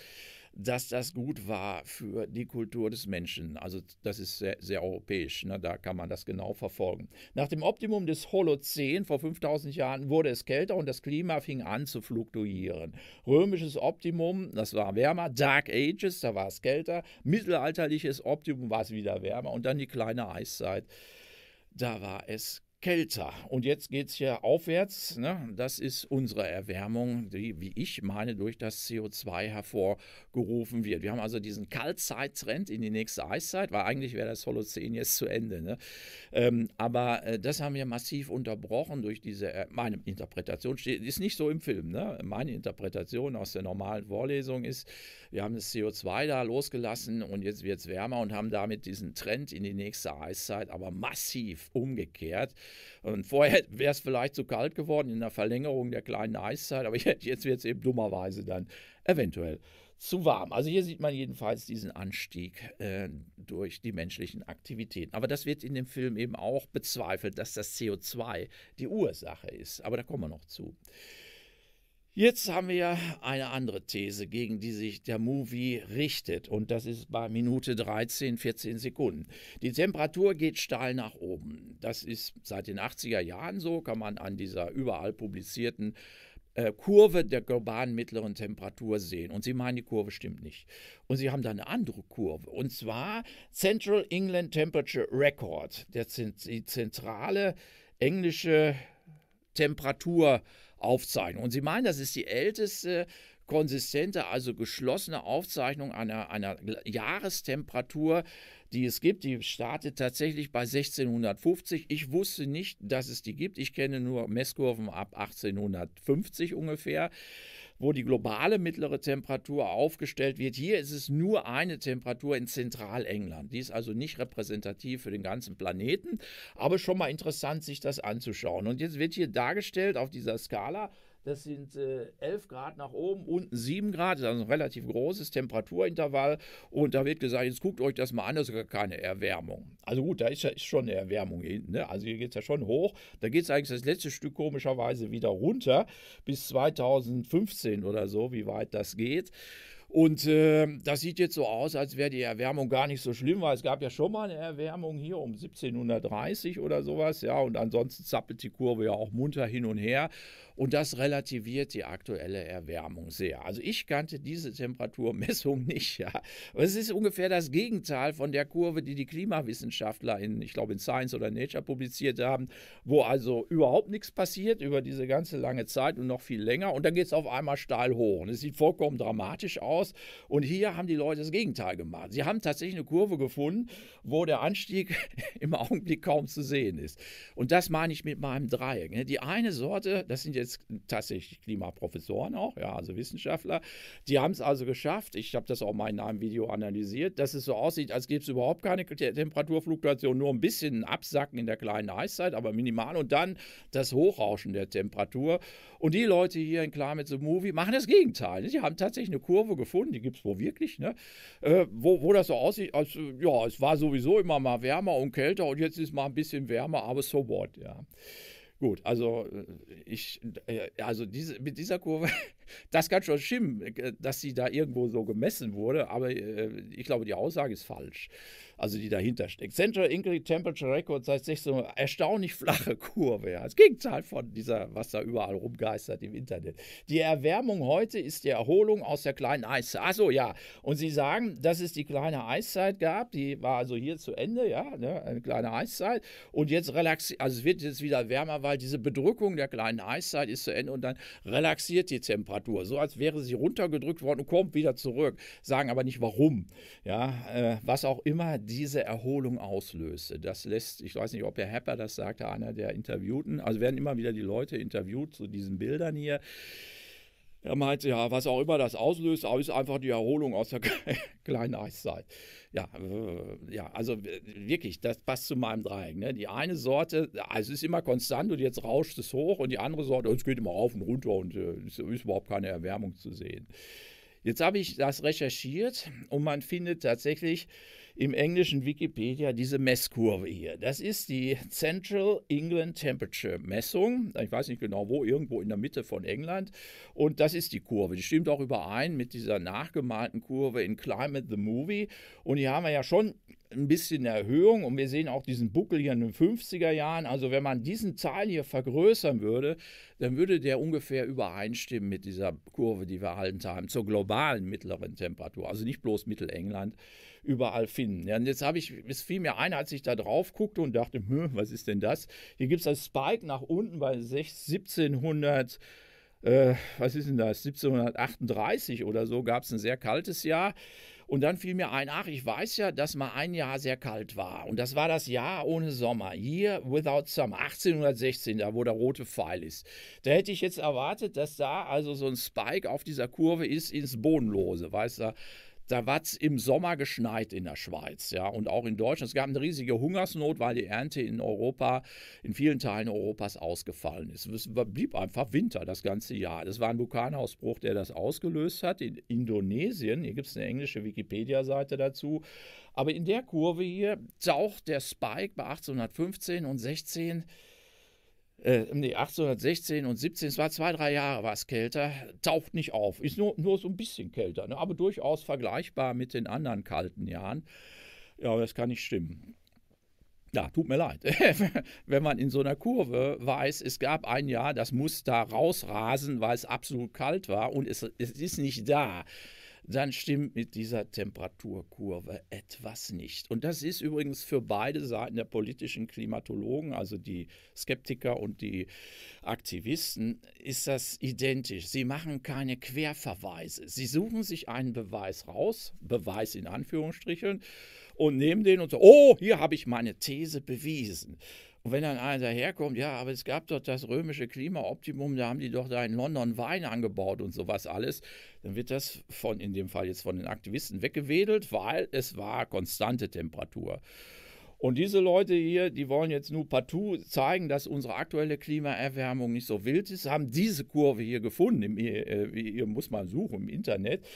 dass das gut war für die Kultur des Menschen. Also das ist sehr, sehr europäisch, ne? da kann man das genau verfolgen. Nach dem Optimum des Holozän vor 5000 Jahren wurde es kälter und das Klima fing an zu fluktuieren. Römisches Optimum, das war wärmer, Dark Ages, da war es kälter, mittelalterliches Optimum war es wieder wärmer und dann die kleine Eiszeit, da war es kälter. Und jetzt geht es hier aufwärts. Ne? Das ist unsere Erwärmung, die, wie ich meine, durch das CO2 hervorgerufen wird. Wir haben also diesen Kaltzeittrend in die nächste Eiszeit, weil eigentlich wäre das Holozän jetzt zu Ende. Ne? Ähm, aber äh, das haben wir massiv unterbrochen durch diese, äh, meine Interpretation, steht, ist nicht so im Film. Ne? Meine Interpretation aus der normalen Vorlesung ist, wir haben das CO2 da losgelassen und jetzt wird es wärmer und haben damit diesen Trend in die nächste Eiszeit aber massiv umgekehrt. Und vorher *laughs* wäre es vielleicht zu kalt geworden in der Verlängerung der kleinen Eiszeit, aber *laughs* jetzt wird es eben dummerweise dann eventuell zu warm. Also hier sieht man jedenfalls diesen Anstieg äh, durch die menschlichen Aktivitäten. Aber das wird in dem Film eben auch bezweifelt, dass das CO2 die Ursache ist. Aber da kommen wir noch zu. Jetzt haben wir eine andere These, gegen die sich der Movie richtet. Und das ist bei Minute 13, 14 Sekunden. Die Temperatur geht steil nach oben. Das ist seit den 80er Jahren so, kann man an dieser überall publizierten äh, Kurve der globalen mittleren Temperatur sehen. Und sie meinen, die Kurve stimmt nicht. Und sie haben da eine andere Kurve. Und zwar Central England Temperature Record, der, die zentrale englische Temperatur. Aufzeichnung. Und Sie meinen, das ist die älteste konsistente, also geschlossene Aufzeichnung einer, einer Jahrestemperatur, die es gibt. Die startet tatsächlich bei 1650. Ich wusste nicht, dass es die gibt. Ich kenne nur Messkurven ab 1850 ungefähr wo die globale mittlere Temperatur aufgestellt wird. Hier ist es nur eine Temperatur in Zentralengland. Die ist also nicht repräsentativ für den ganzen Planeten, aber schon mal interessant, sich das anzuschauen. Und jetzt wird hier dargestellt auf dieser Skala, das sind äh, 11 Grad nach oben, unten 7 Grad, das ist also ein relativ großes Temperaturintervall. Und da wird gesagt, jetzt guckt euch das mal an, das ist gar keine Erwärmung. Also gut, da ist, ja, ist schon eine Erwärmung hinten. Ne? Also hier geht es ja schon hoch. Da geht es eigentlich das letzte Stück komischerweise wieder runter bis 2015 oder so, wie weit das geht. Und äh, das sieht jetzt so aus, als wäre die Erwärmung gar nicht so schlimm, weil es gab ja schon mal eine Erwärmung hier um 1730 oder sowas, ja, und ansonsten zappelt die Kurve ja auch munter hin und her. Und das relativiert die aktuelle Erwärmung sehr. Also ich kannte diese Temperaturmessung *laughs* nicht. Ja. Aber es ist ungefähr das Gegenteil von der Kurve, die die Klimawissenschaftler in, ich glaube, in Science oder Nature publiziert haben, wo also überhaupt nichts passiert über diese ganze lange Zeit und noch viel länger. Und dann geht es auf einmal steil hoch. Und es sieht vollkommen dramatisch aus. Und hier haben die Leute das Gegenteil gemacht. Sie haben tatsächlich eine Kurve gefunden, wo der Anstieg *laughs* im Augenblick kaum zu sehen ist. Und das meine ich mit meinem Dreieck. Ne? Die eine Sorte, das sind jetzt jetzt tatsächlich Klimaprofessoren auch, ja, also Wissenschaftler. Die haben es also geschafft, ich habe das auch mal in einem Video analysiert, dass es so aussieht, als gäbe es überhaupt keine Temperaturfluktuation, nur ein bisschen ein Absacken in der kleinen Eiszeit, aber minimal. Und dann das Hochrauschen der Temperatur. Und die Leute hier in Climate the Movie machen das Gegenteil. Sie haben tatsächlich eine Kurve gefunden, die gibt es wohl wirklich, ne? Äh, wo, wo das so aussieht, als, ja, es war sowieso immer mal wärmer und kälter und jetzt ist mal ein bisschen wärmer, aber so what, ja. Gut, also äh, ich, äh, also diese, mit dieser Kurve das kann schon stimmen, äh, dass sie da irgendwo so gemessen wurde, aber äh, ich glaube, die Aussage ist falsch. Also die dahinter steckt. Central Increase Temperature Record seit 1600, erstaunlich flache Kurve. Ja. Das Gegenteil von dieser, was da überall rumgeistert im Internet. Die Erwärmung heute ist die Erholung aus der kleinen Eiszeit. Achso, ja. Und sie sagen, dass es die kleine Eiszeit gab, die war also hier zu Ende, ja, ne? eine kleine Eiszeit. Und jetzt relaxiert, also es wird jetzt wieder wärmer, weil diese Bedrückung der kleinen Eiszeit ist zu Ende und dann relaxiert die Temperatur. Temperatur, so als wäre sie runtergedrückt worden und kommt wieder zurück, sagen aber nicht warum. Ja, äh, was auch immer diese Erholung auslöste, das lässt, ich weiß nicht, ob Herr Hepper das sagte, einer der Interviewten, also werden immer wieder die Leute interviewt zu diesen Bildern hier. Er meinte, ja, was auch immer das auslöst, ist einfach die Erholung aus der *laughs* kleinen Eiszeit. Ja, äh, ja, also wirklich, das passt zu meinem Dreieck. Ne? Die eine Sorte, also es ist immer konstant und jetzt rauscht es hoch und die andere Sorte, es geht immer rauf und runter und es äh, ist überhaupt keine Erwärmung zu sehen. Jetzt habe ich das recherchiert und man findet tatsächlich, im englischen Wikipedia diese Messkurve hier. Das ist die Central England Temperature Messung. Ich weiß nicht genau wo, irgendwo in der Mitte von England. Und das ist die Kurve. Die stimmt auch überein mit dieser nachgemalten Kurve in Climate the Movie. Und hier haben wir ja schon ein bisschen Erhöhung und wir sehen auch diesen Buckel hier in den 50er Jahren. Also wenn man diesen Teil hier vergrößern würde, dann würde der ungefähr übereinstimmen mit dieser Kurve, die wir erhalten haben, zur globalen mittleren Temperatur. Also nicht bloß Mittelengland, überall finden. Ja, und jetzt habe ich, es fiel mir ein, als ich da drauf guckte und dachte, hm, was ist denn das? Hier gibt es einen Spike nach unten bei 1700. Äh, was ist denn das? 1738 oder so gab es ein sehr kaltes Jahr. Und dann fiel mir ein, ach, ich weiß ja, dass mal ein Jahr sehr kalt war. Und das war das Jahr ohne Sommer. Year without Summer. 1816, da wo der rote Pfeil ist. Da hätte ich jetzt erwartet, dass da also so ein Spike auf dieser Kurve ist ins Bodenlose. Weißt du, da war es im Sommer geschneit in der Schweiz, ja, und auch in Deutschland. Es gab eine riesige Hungersnot, weil die Ernte in Europa, in vielen Teilen Europas ausgefallen ist. Es blieb einfach Winter das ganze Jahr. Das war ein Vulkanausbruch, der das ausgelöst hat. In Indonesien, hier gibt es eine englische Wikipedia-Seite dazu, aber in der Kurve hier taucht der Spike bei 1815 und 16 äh, nee, 1816 und 17, es war zwei, drei Jahre war es kälter, taucht nicht auf, ist nur, nur so ein bisschen kälter, ne? aber durchaus vergleichbar mit den anderen kalten Jahren. Ja, das kann nicht stimmen. Ja, tut mir leid. *laughs* Wenn man in so einer Kurve weiß, es gab ein Jahr, das muss da rausrasen, weil es absolut kalt war und es, es ist nicht da dann stimmt mit dieser Temperaturkurve etwas nicht. Und das ist übrigens für beide Seiten der politischen Klimatologen, also die Skeptiker und die Aktivisten, ist das identisch. Sie machen keine Querverweise. Sie suchen sich einen Beweis raus, Beweis in Anführungsstrichen, und nehmen den und sagen, so, oh, hier habe ich meine These bewiesen. Und wenn dann einer daherkommt, ja, aber es gab doch das römische Klimaoptimum, da haben die doch da in London Wein angebaut und sowas alles, dann wird das von, in dem Fall jetzt von den Aktivisten weggewedelt, weil es war konstante Temperatur. Und diese Leute hier, die wollen jetzt nur partout zeigen, dass unsere aktuelle Klimaerwärmung nicht so wild ist, haben diese Kurve hier gefunden, im, äh, hier muss man suchen im Internet.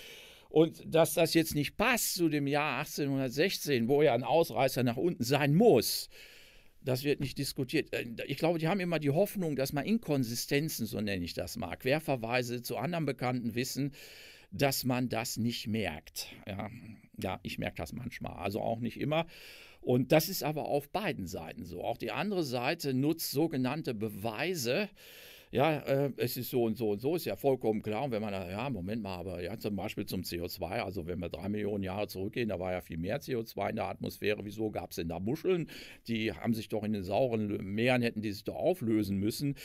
Und dass das jetzt nicht passt zu dem Jahr 1816, wo ja ein Ausreißer nach unten sein muss, das wird nicht diskutiert. Äh, ich glaube, die haben immer die Hoffnung, dass man Inkonsistenzen, so nenne ich das mal, Querverweise zu anderen bekannten Wissen, dass man das nicht merkt. Ja, ja ich merke das manchmal, also auch nicht immer. Und das ist aber auf beiden Seiten so. Auch die andere Seite nutzt sogenannte Beweise, ja, äh, es ist so und so und so, ist ja vollkommen klar. Und wenn man, ja, Moment mal, aber ja, zum Beispiel zum CO2, also wenn wir drei Millionen Jahre zurückgehen, da war ja viel mehr CO2 in der Atmosphäre. Wieso gab es denn da Muscheln? Die haben sich doch in den sauren Meeren, hätten die sich doch auflösen müssen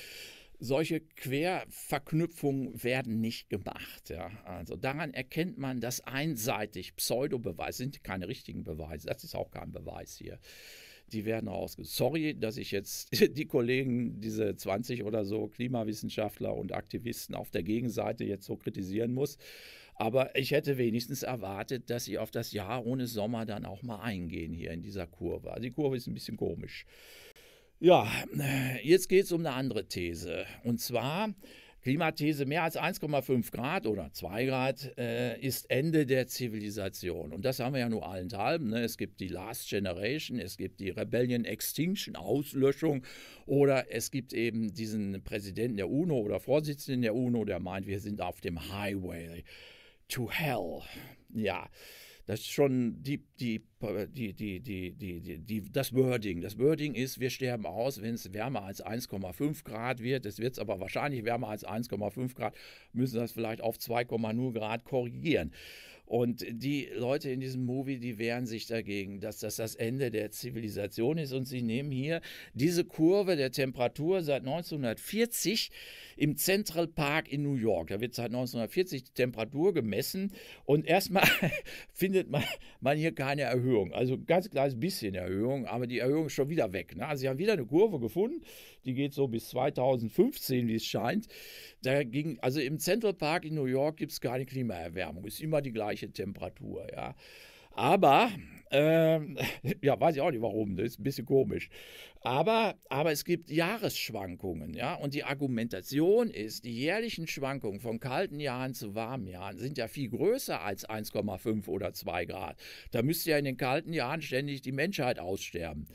solche Querverknüpfungen werden nicht gemacht. Ja. Also daran erkennt man, dass einseitig Pseudobeweise sind keine richtigen Beweise. Das ist auch kein Beweis hier die werden rausgesucht. Sorry, dass ich jetzt *laughs* die Kollegen, diese 20 oder so Klimawissenschaftler und Aktivisten auf der Gegenseite jetzt so kritisieren muss. Aber ich hätte wenigstens erwartet, dass sie auf das Jahr ohne Sommer dann auch mal eingehen hier in dieser Kurve. Also die Kurve ist ein bisschen komisch. Ja, äh, jetzt geht es um eine andere These. Und zwar Klimathese, mehr als 1,5 Grad oder 2 Grad äh, ist Ende der Zivilisation. Und das haben wir ja nur allenthalben. Ne? Es gibt die Last Generation, es gibt die Rebellion Extinction, Auslöschung oder es gibt eben diesen Präsidenten der UNO oder Vorsitzenden der UNO, der meint, wir sind auf dem Highway to Hell. Ja. Das ist schon die, die, die, die, die, die, die, das Wording. Das Wording ist, wir sterben aus, wenn es wärmer als 1,5 Grad wird. Es wird es aber wahrscheinlich wärmer als 1,5 Grad, müssen das vielleicht auf 2,0 Grad korrigieren. Und die Leute in diesem Movie, die wehren sich dagegen, dass das das Ende der Zivilisation ist. Und sie nehmen hier diese Kurve der Temperatur seit 1940 im Central Park in New York. Da wird seit 1940 die Temperatur gemessen und erstmal *laughs* findet man, man, hier keine Erhöhung. Also ganz kleines bisschen Erhöhung, aber die Erhöhung ist schon wieder weg. Ne? Also sie haben wieder eine Kurve gefunden, die geht so bis 2015, wie es scheint. Da ging, also im Central Park in New York gibt es keine Klimaerwärmung, ist immer die gleiche Temperatur. Ja. Aber ähm, *laughs* ja, weiß ich auch nicht warum, das ist ein bisschen komisch. Aber, aber es gibt Jahresschwankungen, ja, und die Argumentation ist, die jährlichen Schwankungen von kalten Jahren zu warmen Jahren sind ja viel größer als 1,5 oder 2 Grad. Da müsste ja in den kalten Jahren ständig die Menschheit aussterben.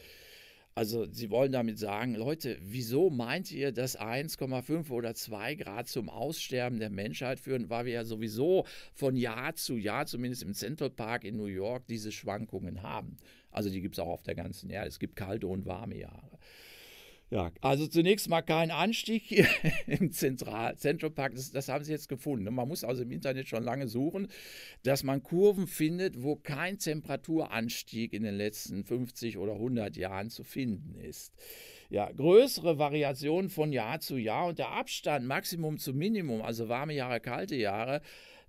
Also sie wollen damit sagen, Leute, wieso meint ihr, dass 1,5 oder 2 Grad zum Aussterben der Menschheit führen, weil wir ja sowieso von Jahr zu Jahr, zumindest im Central Park in New York, diese Schwankungen haben. Also die gibt es auch auf der ganzen Erde. Es gibt kalte und warme Jahre. Ja, also zunächst mal kein Anstieg *laughs* im Zentral Central Park, das, das, haben sie jetzt gefunden. Ne? Man muss also im Internet schon lange suchen, dass man Kurven findet, wo kein Temperaturanstieg in den letzten 50 oder 100 Jahren zu finden ist. Ja, größere Variationen von Jahr zu Jahr und der Abstand Maximum zu Minimum, also warme Jahre, kalte Jahre,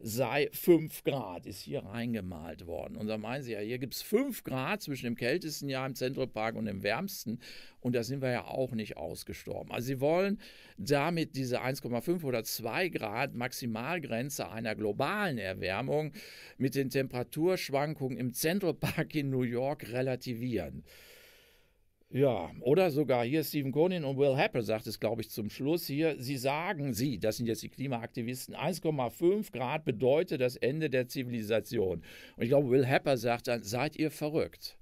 sei 5 Grad, ist hier reingemalt worden. Und da meinen sie ja, hier gibt es 5 Grad zwischen dem kältesten Jahr im Zentralpark und dem wärmsten. Und da sind wir ja auch nicht ausgestorben. Also sie wollen damit diese 1,5 oder 2 Grad Maximalgrenze einer globalen Erwärmung mit den Temperaturschwankungen im Zentralpark in New York relativieren. Ja, oder sogar hier Stephen Conin und Will Happer sagt es, glaube ich, zum Schluss hier. Sie sagen, sie, das sind jetzt die Klimaaktivisten, 1,5 Grad bedeutet das Ende der Zivilisation. Und ich glaube, Will Happer sagt dann, seid ihr verrückt?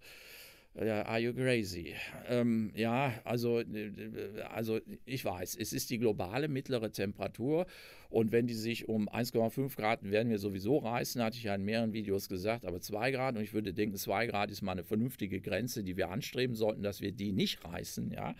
Are you crazy? Ähm, ja, also, äh, äh, also ich weiß, es ist die globale mittlere Temperatur und wenn die sich um 1,5 Grad werden wir sowieso reißen, hatte ich ja in mehreren Videos gesagt, aber 2 Grad und ich würde denken, 2 Grad ist mal eine vernünftige Grenze, die wir anstreben sollten, dass wir die nicht reißen, ja.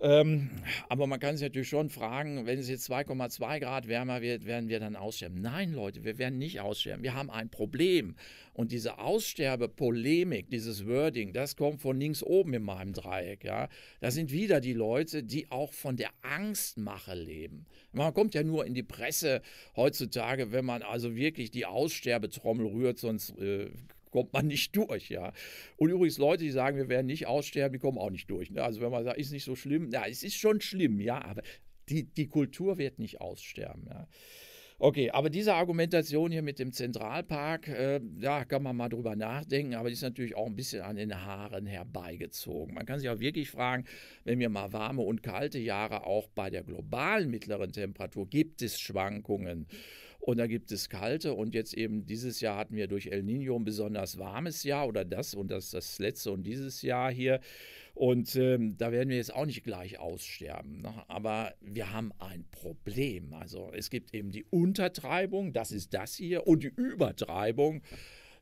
Ähm, aber man kann sich natürlich schon fragen, wenn es jetzt 2,2 Grad wärmer wird, werden wir dann aussterben? Nein, Leute, wir werden nicht aussterben. Wir haben ein Problem. Und diese Aussterbepolemik, dieses Wording, das kommt von links oben in meinem Dreieck. Ja? Das sind wieder die Leute, die auch von der Angstmache leben. Man kommt ja nur in die Presse heutzutage, wenn man also wirklich die Aussterbetrommel rührt, sonst äh, kommt man *laughs* nicht durch, ja. Und übrigens Leute, die sagen, wir werden nicht aussterben, die kommen auch nicht durch. Ne? Also wenn man sagt, ist nicht so schlimm, ja, es ist schon schlimm, ja, aber die, die Kultur wird nicht aussterben, ja. Okay, aber diese Argumentation hier mit dem Zentralpark, äh, ja, kann man mal drüber nachdenken, aber die ist natürlich auch ein bisschen an den Haaren herbeigezogen. Man kann sich auch wirklich fragen, wenn wir mal warme und kalte Jahre auch bei der globalen mittleren Temperatur, gibt es Schwankungen? und da gibt es kalte und jetzt eben dieses Jahr hatten wir durch El Nino ein besonders warmes Jahr oder das und das das letzte und dieses Jahr hier und ähm, da werden wir jetzt auch nicht gleich aussterben, ne? aber wir haben ein Problem. Also es gibt eben die Untertreibung, das ist das hier und die Übertreibung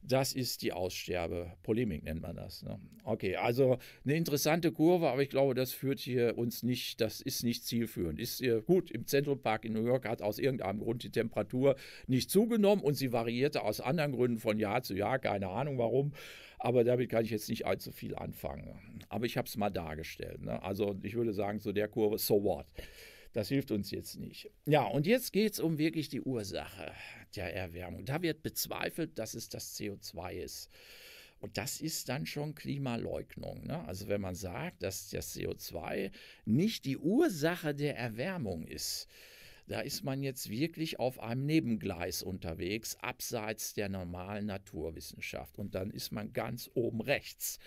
das ist die Aussterbe-Polemik, nennt man das. Ne? Okay, also eine interessante Kurve, aber ich glaube, das führt hier uns nicht, das ist nicht zielführend. Ist äh, gut, im Central Park in New York hat aus irgendeinem Grund die Temperatur nicht zugenommen und sie variierte aus anderen Gründen von Jahr zu Jahr, keine Ahnung warum, aber damit kann ich jetzt nicht allzu viel anfangen. Aber ich habe es mal dargestellt. Ne? Also ich würde sagen, zu so der Kurve, so what? Das hilft uns jetzt nicht. Ja, und jetzt geht es um wirklich die Ursache der Erwärmung. Da wird bezweifelt, dass es das CO2 ist. Und das ist dann schon Klimaleugnung. Ne? Also wenn man sagt, dass das CO2 nicht die Ursache der Erwärmung ist, da ist man jetzt wirklich auf einem Nebengleis unterwegs, abseits der normalen Naturwissenschaft. Und dann ist man ganz oben rechts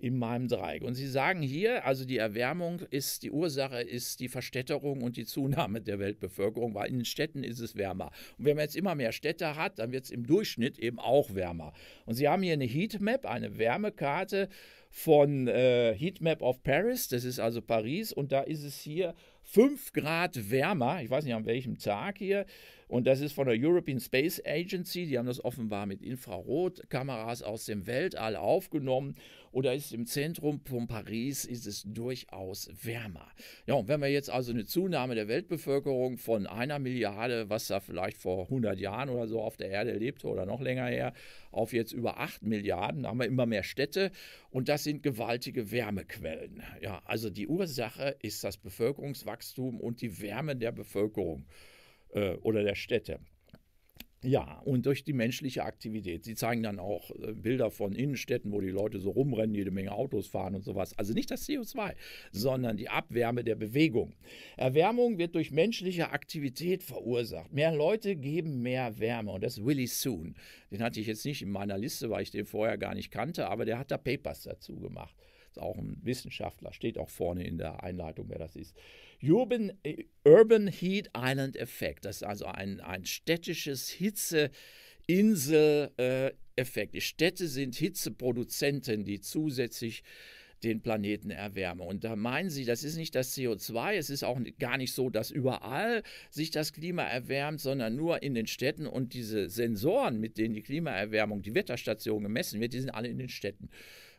in meinem Dreieck. Und sie sagen hier, also die Erwärmung ist, die Ursache ist die Verstädterung und die Zunahme der Weltbevölkerung, weil in den Städten ist es wärmer. Und wenn man jetzt immer mehr Städte hat, dann wird es im Durchschnitt eben auch wärmer. Und sie haben hier eine Heatmap, eine Wärmekarte von äh, Heatmap of Paris, das ist also Paris, und da ist es hier 5 Grad wärmer, ich weiß nicht an welchem Tag hier, und das ist von der European Space Agency. Die haben das offenbar mit Infrarotkameras aus dem Weltall aufgenommen. Und da ist im Zentrum von Paris ist es durchaus wärmer. Ja, und wenn wir jetzt also eine Zunahme der Weltbevölkerung von einer Milliarde, was da vielleicht vor 100 Jahren oder so auf der Erde lebte oder noch länger her, auf jetzt über 8 Milliarden, haben wir immer mehr Städte und das sind gewaltige Wärmequellen. Ja, also die Ursache ist das Bevölkerungswachstum und die Wärme der Bevölkerung. Äh, oder der Städte. Ja, und durch die menschliche Aktivität. Sie zeigen dann auch äh, Bilder von Innenstädten, wo die Leute so rumrennen, jede Menge Autos fahren und sowas. Also nicht das CO2, sondern die Abwärme der Bewegung. Erwärmung wird durch menschliche Aktivität verursacht. Mehr Leute geben mehr Wärme und das ist Willy Soon. Den hatte ich jetzt nicht in meiner Liste, weil ich den vorher gar nicht kannte, aber der hat da Papers dazu gemacht. Ist auch ein Wissenschaftler, steht auch vorne in der Einleitung, wer das ist. Urban, äh, Urban Heat Island Effekt. Das ist also ein, ein städtisches Hitzeinsel-Effekt. Die Städte sind Hitzeproduzenten, die zusätzlich den Planeten erwärmen. Und da meinen sie, das ist nicht das CO2, es ist auch gar nicht so, dass überall sich das Klima erwärmt, sondern nur in den Städten und diese Sensoren, mit denen die Klimaerwärmung, die Wetterstation gemessen wird, die sind alle in den Städten.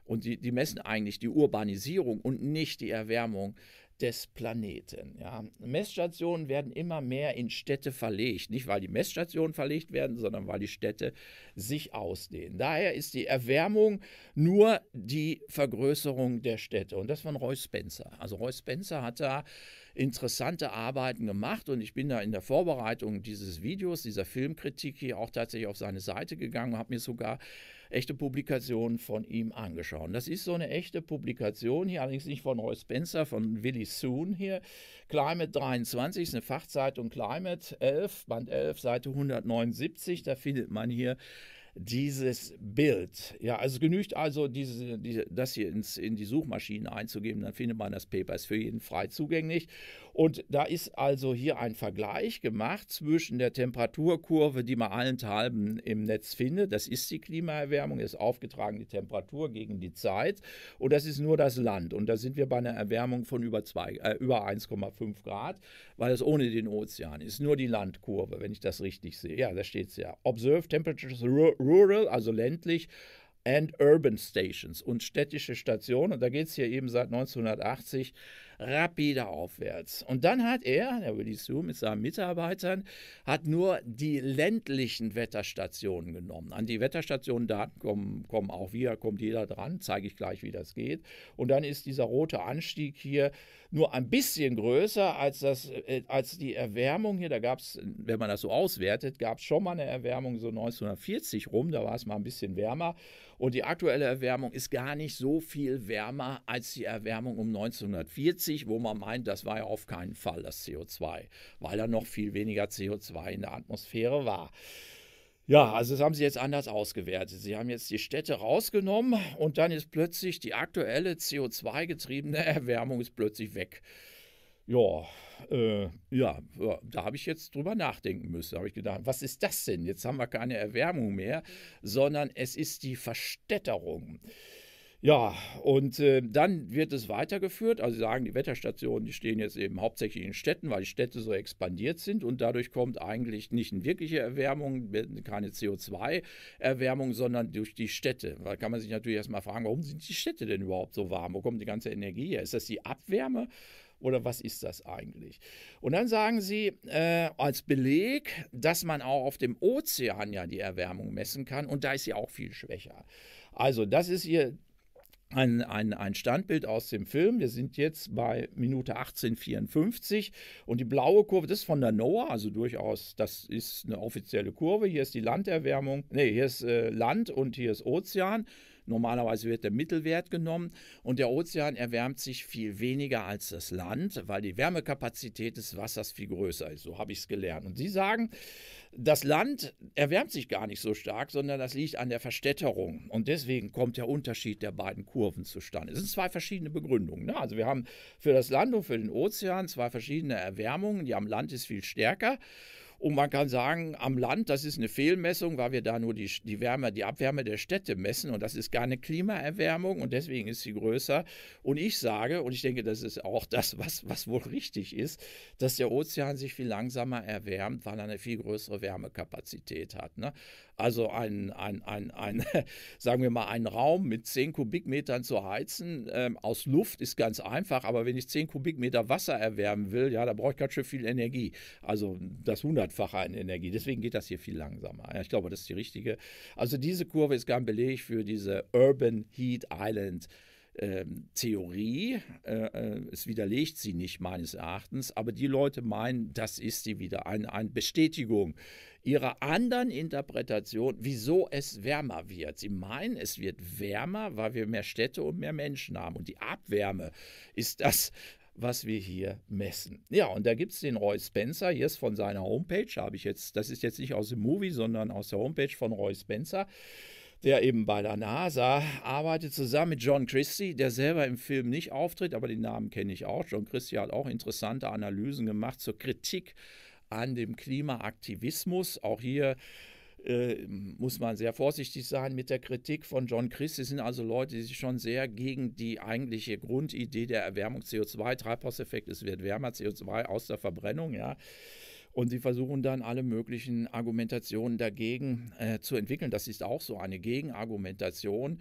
Und die, die messen eigentlich die Urbanisierung und nicht die Erwärmung des Planeten. Ja. Messstationen werden immer mehr in Städte verlegt. Nicht, weil die Messstationen verlegt werden, sondern weil die Städte sich ausdehnen. Daher ist die Erwärmung nur die Vergrößerung der Städte. Und das von Roy Spencer. Also Roy Spencer hat da interessante Arbeiten gemacht und ich bin da in der Vorbereitung dieses Videos, dieser Filmkritik hier auch tatsächlich auf seine Seite gegangen und habe mir sogar echte Publikationen von ihm angeschaut. Das ist so eine echte Publikation hier, allerdings nicht von Roy Spencer, von Willy Soon hier. Climate 23 ist eine Fachzeitung Climate 11, Band 11, Seite 179. Da findet man hier dieses Bild. Ja, also genügt also, diese, diese, das hier ins, in die Suchmaschine einzugeben, dann findet man das Paper, ist für jeden frei zugänglich. Und da ist also hier ein Vergleich gemacht zwischen der Temperaturkurve, die man allenthalben im Netz findet, das ist die Klimaerwärmung, ist aufgetragen die Temperatur gegen die Zeit und das ist nur das Land. Und da sind wir bei einer Erwärmung von über, äh, über 1,5 Grad, weil es ohne den Ozean ist, nur die Landkurve, wenn ich das richtig sehe. Ja, da steht es ja. Observe temperatures Rural, also ländlich, and Urban Stations und städtische Stationen. Und da geht es hier eben seit 1980 rapide aufwärts. Und dann hat er, der Willi Sue mit seinen Mitarbeitern, hat nur die ländlichen Wetterstationen genommen. An die Wetterstationen Daten kommen, kommen auch wir, kommt jeder dran, zeige ich gleich, wie das geht. Und dann ist dieser rote Anstieg hier nur ein bisschen größer als, das, äh, als die Erwärmung hier. Da gab es, wenn man das so auswertet, gab es schon mal eine Erwärmung so 1940 rum, da war es mal ein bisschen wärmer. Und die aktuelle Erwärmung ist gar nicht so viel wärmer als die Erwärmung um 1940. 20, wo man meint, das war ja auf keinen Fall das CO2, weil da noch viel weniger CO2 in der Atmosphäre war. Ja, also das haben sie jetzt anders ausgewertet. Sie haben jetzt die Städte rausgenommen und dann ist plötzlich die aktuelle CO2-getriebene *laughs* Erwärmung ist plötzlich weg. Ja, äh, ja, da habe ich jetzt drüber nachdenken müssen. Da habe ich gedacht, was ist das denn? Jetzt haben wir keine Erwärmung mehr, sondern es ist die Verstädterung. Ja, und äh, dann wird es weitergeführt. Also sagen, die Wetterstationen, die stehen jetzt eben hauptsächlich in Städten, weil die Städte so expandiert sind und dadurch kommt eigentlich nicht eine wirkliche Erwärmung, keine CO2-Erwärmung, sondern durch die Städte. Da kann man sich natürlich erstmal fragen, warum sind die Städte denn überhaupt so warm? Wo kommt die ganze Energie her? Ist das die Abwärme? oder was ist das eigentlich? Und dann sagen sie äh, als Beleg, dass man auch auf dem Ozean ja die Erwärmung messen kann und da ist sie auch viel schwächer. Also das ist ihr ein, ein, ein Standbild aus dem Film. Wir sind jetzt bei Minute 1854 und die blaue Kurve, das ist von der NOAA, also durchaus, das ist eine offizielle Kurve. Hier ist die Landerwärmung, nee, hier ist äh, Land und hier ist Ozean. Normalerweise wird der Mittelwert genommen und der Ozean erwärmt sich viel weniger als das Land, weil die Wärmekapazität des Wassers viel größer ist. So habe ich es gelernt. Und Sie sagen, das Land erwärmt sich gar nicht so stark, sondern das liegt an der Verstädterung. Und deswegen kommt der Unterschied der beiden Kurven zustande. Es sind zwei verschiedene Begründungen. Ne? Also wir haben für das Land und für den Ozean zwei verschiedene Erwärmungen. Die am Land ist viel stärker. Und man kann sagen, am Land, das ist eine Fehlmessung, weil wir da nur die, die Wärme, die Abwärme der Städte messen und das ist gar eine Klimaerwärmung und deswegen ist sie größer. Und ich sage, und ich denke, das ist auch das, was, was wohl richtig ist, dass der Ozean sich viel langsamer erwärmt, weil er eine viel größere Wärmekapazität hat. Ne? Also ein, ein, ein, ein, *laughs* sagen wir mal, einen Raum mit 10 Kubikmetern zu heizen ähm, aus Luft ist ganz einfach, aber wenn ich 10 Kubikmeter Wasser erwärmen will, ja, da brauche ich ganz schön viel Energie. Also das Hundertfache an Energie. Deswegen geht das hier viel langsamer. Ja, ich glaube, das ist die richtige. Also diese Kurve ist gar ein Beleg für diese Urban Heat Island. Ähm, Theorie. Äh, äh, es widerlegt sie nicht meines Erachtens, aber die Leute meinen, das ist sie wieder, eine Bestätigung ihrer anderen Interpretation, wieso es wärmer wird. Sie meinen, es wird wärmer, weil wir mehr Städte und mehr Menschen haben. Und die Abwärme ist das, was wir hier messen. Ja, und da gibt es den Roy Spencer hier ist von seiner Homepage, habe ich jetzt, das ist jetzt nicht aus dem Movie, sondern aus der Homepage von Roy Spencer, der eben bei der NASA arbeitet, zusammen mit John Christie, der selber im Film nicht auftritt, aber den Namen kenne ich auch. John Christie hat auch interessante Analysen gemacht zur Kritik an dem Klimaaktivismus. Auch hier äh, muss man sehr vorsichtig sein mit der Kritik von John Christ. Es sind also Leute, die sich schon sehr gegen die eigentliche Grundidee der Erwärmung CO2, Treibhauseffekt, es wird wärmer, CO2 aus der Verbrennung, ja. Und sie versuchen dann alle möglichen Argumentationen dagegen äh, zu entwickeln. Das ist auch so eine Gegenargumentation.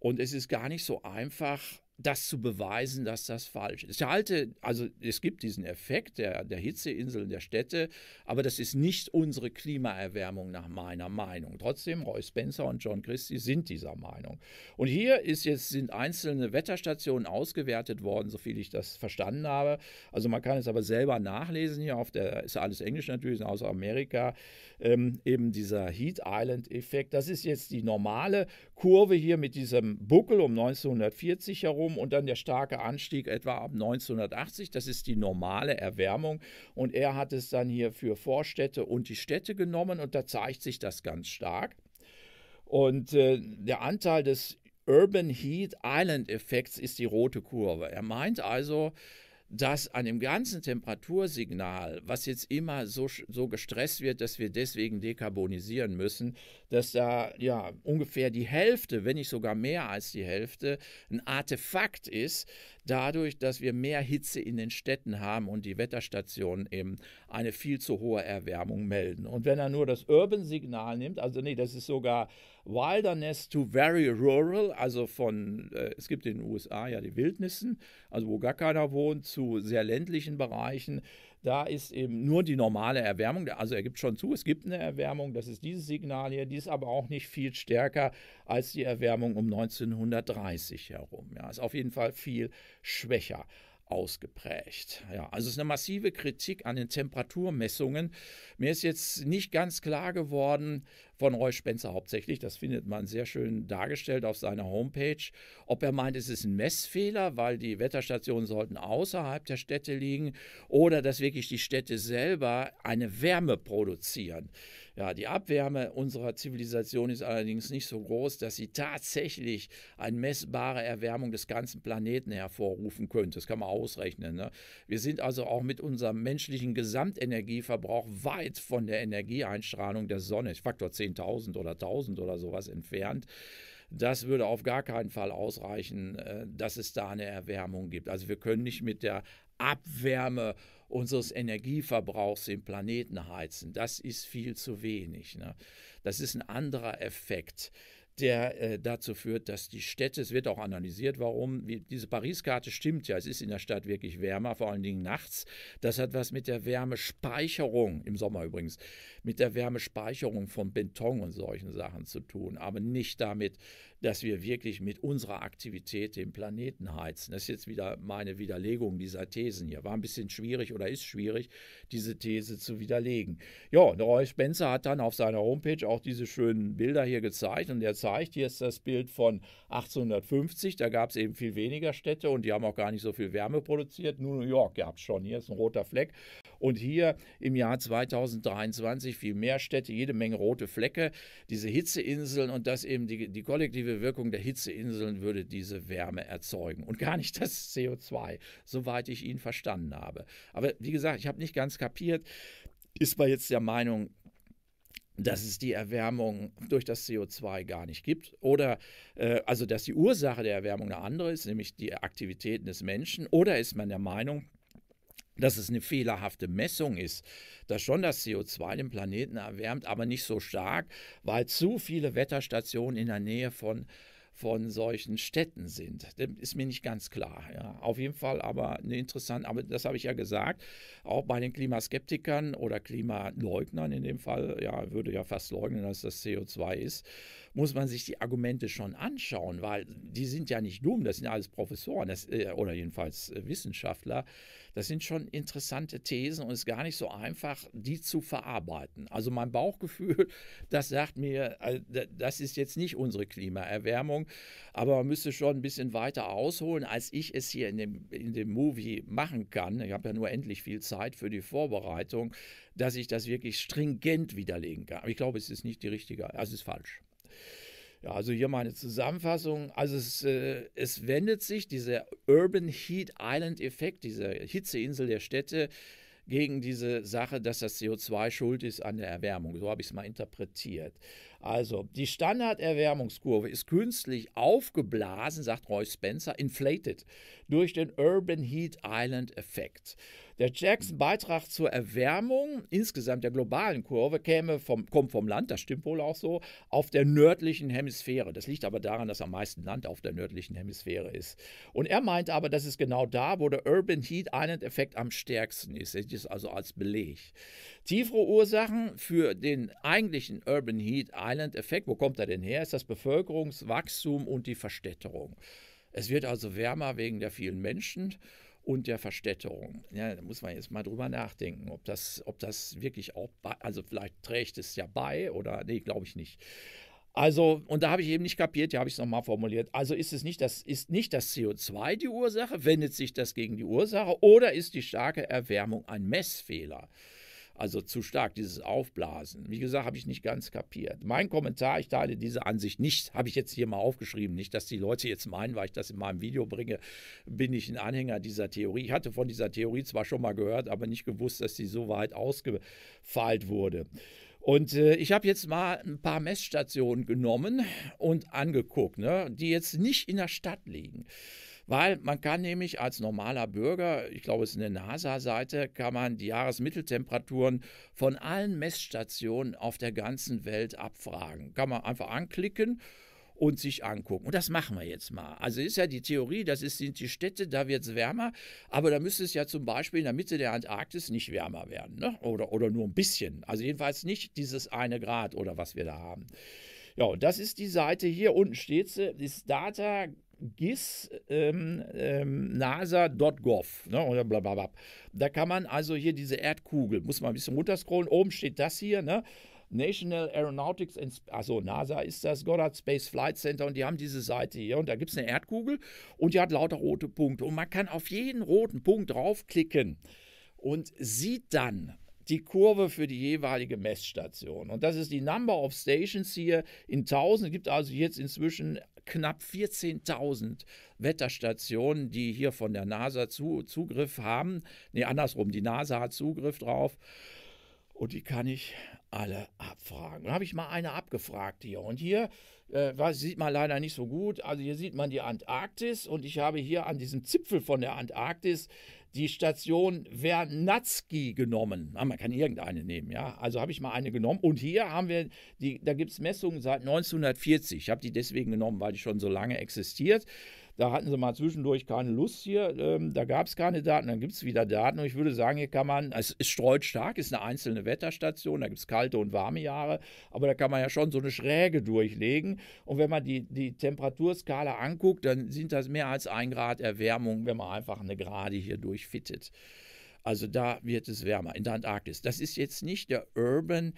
Und es ist gar nicht so einfach, das zu beweisen, dass das falsch ist. Ich halte, also es gibt diesen Effekt der, der Hitzeinseln der Städte, aber das ist nicht unsere Klimaerwärmung nach meiner Meinung. Trotzdem, Roy Spencer und John Christie sind dieser Meinung. Und hier ist jetzt, sind einzelne Wetterstationen ausgewertet worden, soviel ich das verstanden habe. Also man kann es aber selber nachlesen hier auf der, ist alles Englisch natürlich, aus Amerika ähm, eben dieser Heat Island-Effekt. Das ist jetzt die normale Kurve hier mit diesem Buckel um 1940 herum und dann der starke Anstieg etwa ab 1980. Das ist die normale Erwärmung. Und er hat es dann hier für Vorstädte und die Städte genommen und da zeigt sich das ganz stark. Und äh, der Anteil des Urban Heat Island Effekts ist die rote Kurve. Er meint also, dass an dem ganzen Temperatursignal, was jetzt immer so, so gestresst wird, dass wir deswegen dekarbonisieren müssen, dass da ja ungefähr die Hälfte, wenn nicht sogar mehr als die Hälfte, ein Artefakt ist, dadurch, dass wir mehr Hitze in den Städten haben und die Wetterstationen eben eine viel zu hohe Erwärmung melden. Und wenn er nur das Urban-Signal nimmt, also nee, das ist sogar Wilderness to very rural, also von, äh, es gibt in den USA ja die Wildnissen, also wo gar keiner wohnt, zu sehr ländlichen Bereichen, da ist eben nur die normale Erwärmung. Also er gibt schon zu, es gibt eine Erwärmung. Das ist dieses Signal hier. Die ist aber auch nicht viel stärker als die Erwärmung um 1930 herum. Ja, ist auf jeden Fall viel schwächer ausgeprägt. Ja, also es ist eine massive Kritik an den Temperaturmessungen. Mir ist jetzt nicht ganz klar geworden, von Roy Spencer hauptsächlich. Das findet man sehr schön dargestellt auf seiner Homepage. Ob er meint, es ist ein Messfehler, weil die Wetterstationen sollten außerhalb der Städte liegen oder dass wirklich die Städte selber eine Wärme produzieren. Ja, die Abwärme unserer Zivilisation ist allerdings nicht so groß, dass sie tatsächlich eine messbare Erwärmung des ganzen Planeten hervorrufen könnte. Das kann man ausrechnen. Ne? Wir sind also auch mit unserem menschlichen Gesamtenergieverbrauch weit von der Energieeinstrahlung der Sonne, Faktor 10 10.000 oder 1.000 oder sowas entfernt. Das würde auf gar keinen Fall ausreichen, äh, dass es da eine Erwärmung gibt. Also wir können nicht mit der Abwärme unseres Energieverbrauchs den Planeten heizen. Das ist viel zu wenig. Ne? Das ist ein anderer Effekt der äh, dazu führt, dass die Städte, es wird auch analysiert, warum, wie, diese Paris-Karte stimmt ja, es ist in der Stadt wirklich wärmer, vor allen Dingen nachts. Das hat was mit der Wärmespeicherung, im Sommer übrigens, mit der Wärmespeicherung von Beton und solchen Sachen zu tun, aber nicht damit, dass wir wirklich mit unserer Aktivität den Planeten heizen. Das ist jetzt wieder meine Widerlegung dieser Thesen hier. War ein bisschen schwierig oder ist schwierig, diese These zu widerlegen. Ja, Roy Spencer hat dann auf seiner Homepage auch diese schönen Bilder hier gezeigt und er zeigt, hier ist das Bild von 1850, da gab es eben viel weniger Städte und die haben auch gar nicht so viel Wärme produziert. Nur New York gab es schon, hier ist ein roter Fleck. Und hier im Jahr 2023 viel mehr Städte, jede Menge rote Flecke, diese Hitzeinseln und das eben die, die kollektive Wirkung der Hitzeinseln würde diese Wärme erzeugen und gar nicht das CO2, soweit ich ihn verstanden habe. Aber wie gesagt, ich habe nicht ganz kapiert, ist man jetzt der Meinung, dass es die Erwärmung durch das CO2 gar nicht gibt oder äh, also dass die Ursache der Erwärmung eine andere ist, nämlich die Aktivitäten des Menschen oder ist man der Meinung, dass es eine fehlerhafte Messung ist, dass schon das CO2 den Planeten erwärmt, aber nicht so stark, weil zu viele Wetterstationen in der Nähe von von solchen Städten sind. Das ist mir nicht ganz klar. Ja. Auf jeden Fall aber eine interessante, aber das habe ich ja gesagt, auch bei den Klimaskeptikern oder Klimaleugnern in dem Fall, ja, würde ja fast leugnen, dass das CO2 ist, muss man sich die Argumente schon anschauen, weil die sind ja nicht dumm, das sind alles Professoren das, äh, oder jedenfalls äh, Wissenschaftler. Das sind schon interessante Thesen und es ist gar nicht so einfach, die zu verarbeiten. Also mein Bauchgefühl, *laughs* das sagt mir, also das ist jetzt nicht unsere Klimaerwärmung, aber man müsste schon ein bisschen weiter ausholen, als ich es hier in dem, in dem Movie machen kann. Ich habe ja nur endlich viel Zeit für die Vorbereitung, dass ich das wirklich stringent widerlegen kann. Aber ich glaube, es ist nicht die richtige, also es ist falsch. Ja, also hier meine Zusammenfassung. Also es, äh, es wendet sich dieser Urban Heat Island Effekt, diese Hitzeinsel der Städte, gegen diese Sache, dass das CO2 schuld ist an der Erwärmung. So habe ich es mal interpretiert. Also die Standarderwärmungskurve ist künstlich aufgeblasen, sagt Roy Spencer, inflated durch den Urban Heat Island Effekt. Der stärkste Beitrag zur Erwärmung insgesamt der globalen Kurve käme vom, kommt vom Land, das stimmt wohl auch so, auf der nördlichen Hemisphäre. Das liegt aber daran, dass am meisten Land auf der nördlichen Hemisphäre ist. Und er meint aber, das ist genau da, wo der Urban Heat Island Effekt am stärksten ist. Das ist also als Beleg. Tiefere Ursachen für den eigentlichen Urban Heat Island Effekt, wo kommt er denn her, ist das Bevölkerungswachstum und die Verstädterung. Es wird also wärmer wegen der vielen Menschen und der Verstädterung. Ja, da muss man jetzt mal drüber nachdenken, ob das, ob das wirklich auch, bei, also vielleicht trägt es ja bei oder nee, glaube ich nicht. Also, und da habe ich eben nicht kapiert, hier habe ich es nochmal formuliert. Also ist es nicht das, ist nicht das CO2 die Ursache, wendet sich das gegen die Ursache oder ist die starke Erwärmung ein Messfehler? Also zu stark, dieses Aufblasen. Wie gesagt, habe ich nicht ganz kapiert. Mein Kommentar, ich teile diese Ansicht nicht, habe ich jetzt hier mal aufgeschrieben. Nicht, dass die Leute jetzt meinen, weil ich das in meinem Video bringe, bin ich ein Anhänger dieser Theorie. Ich hatte von dieser Theorie zwar schon mal gehört, aber nicht gewusst, dass sie so weit ausgefeilt wurde. Und äh, ich habe jetzt mal ein paar Messstationen genommen und angeguckt, ne, die jetzt nicht in der Stadt liegen weil man kann nämlich als normaler Bürger, ich glaube es ist eine NASA-Seite, kann man die Jahresmitteltemperaturen von allen Messstationen auf der ganzen Welt abfragen. Kann man einfach anklicken und sich angucken. Und das machen wir jetzt mal. Also ist ja die Theorie, das ist, sind die Städte, da wird es wärmer, aber da müsste es ja zum Beispiel in der Mitte der Antarktis nicht wärmer werden ne? oder, oder nur ein bisschen. Also jedenfalls nicht dieses eine Grad oder was wir da haben. Ja, und das ist die Seite hier unten steht sie, ist Data gis.nasa.gov ähm, ähm, ne, oder blablabla. Da kann man also hier diese Erdkugel, muss man ein bisschen runterscrollen, oben steht das hier, ne? National Aeronautics, and, also NASA ist das, Goddard Space Flight Center und die haben diese Seite hier und da gibt es eine Erdkugel und die hat lauter rote Punkte und man kann auf jeden roten Punkt draufklicken und sieht dann die Kurve für die jeweilige Messstation. Und das ist die Number of Stations hier in 1000. Es gibt also jetzt inzwischen knapp 14.000 Wetterstationen, die hier von der NASA zu, Zugriff haben. Nee, andersrum, die NASA hat Zugriff drauf. Und die kann ich alle abfragen. Dann habe ich mal eine abgefragt hier. Und hier, äh, was sieht man leider nicht so gut, also hier sieht man die Antarktis und ich habe hier an diesem Zipfel von der Antarktis die Station Wernatzki genommen. Ah, man kann irgendeine nehmen, ja. Also habe ich mal eine genommen. Und hier haben wir, die, da gibt es Messungen seit 1940. Ich habe die deswegen genommen, weil die schon so lange existiert. Da hatten sie mal zwischendurch keine Lust hier, ähm, da gab es keine Daten, dann gibt es wieder Daten. Und ich würde sagen, hier kann man, es, es streut stark, ist eine einzelne Wetterstation, da gibt es kalte und warme Jahre, aber da kann man ja schon so eine Schräge durchlegen. Und wenn man die, die Temperaturskala anguckt, dann sind das mehr als ein Grad Erwärmung, wenn man einfach eine Gerade hier durchfittet. Also da wird es wärmer in der Antarktis. Das ist jetzt nicht der Urban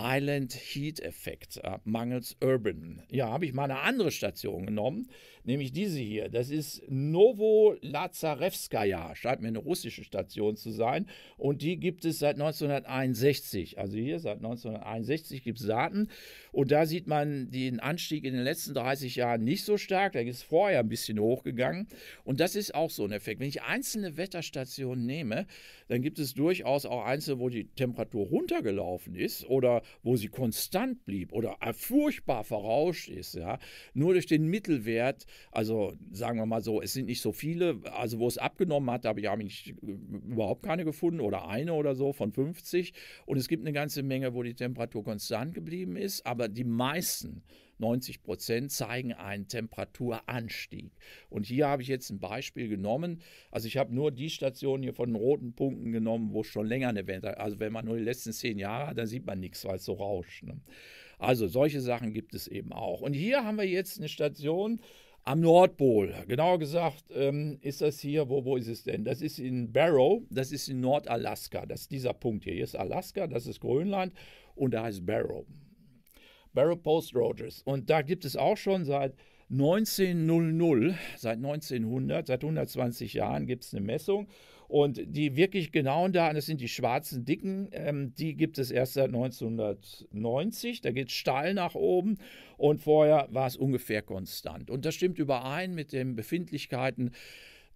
Island Heat Effekt, äh, mangels Urban. Ja, habe ich mal eine andere Station genommen nämlich diese hier. Das ist Novo Lazarevskaya, scheint mir eine russische Station zu sein. Und die gibt es seit 1961. Also hier seit 1961 gibt es Daten. Und da sieht man den Anstieg in den letzten 30 Jahren nicht so stark. Da ist es vorher ein bisschen hochgegangen. Und das ist auch so ein Effekt. Wenn ich einzelne Wetterstationen nehme, dann gibt es durchaus auch einzelne, wo die Temperatur runtergelaufen ist oder wo sie konstant blieb oder furchtbar verrauscht ist. Ja? Nur durch den Mittelwert also sagen wir mal so, es sind nicht so viele. Also wo es abgenommen hat, habe ich, hab ich äh, überhaupt keine gefunden oder eine oder so von 50. Und es gibt eine ganze Menge, wo die Temperatur konstant geblieben ist, aber die meisten 90 Prozent zeigen einen Temperaturanstieg. Und hier habe ich jetzt ein Beispiel genommen. Also ich habe nur die Station hier von den roten Punkten genommen, wo schon länger eine Wetter, also wenn man nur die letzten zehn Jahre hat, dann sieht man nichts, weil es so rauscht. Ne? Also solche Sachen gibt es eben auch. Und hier haben wir jetzt eine Station, am Nordpol. Genauer gesagt ähm, ist das hier, wo, wo ist es denn? Das ist in Barrow, das ist in Nordalaska. Das ist dieser Punkt hier. Hier ist Alaska, das ist Grönland und da heißt Barrow. Barrow Post Rogers. Und da gibt es auch schon seit 1900, seit 1900, seit 120 Jahren gibt es eine Messung. Und die wirklich genauen Daten, das sind die schwarzen Dicken, ähm, die gibt es erst seit 1990. Da geht es steil nach oben und vorher war es ungefähr konstant. Und das stimmt überein mit den Befindlichkeiten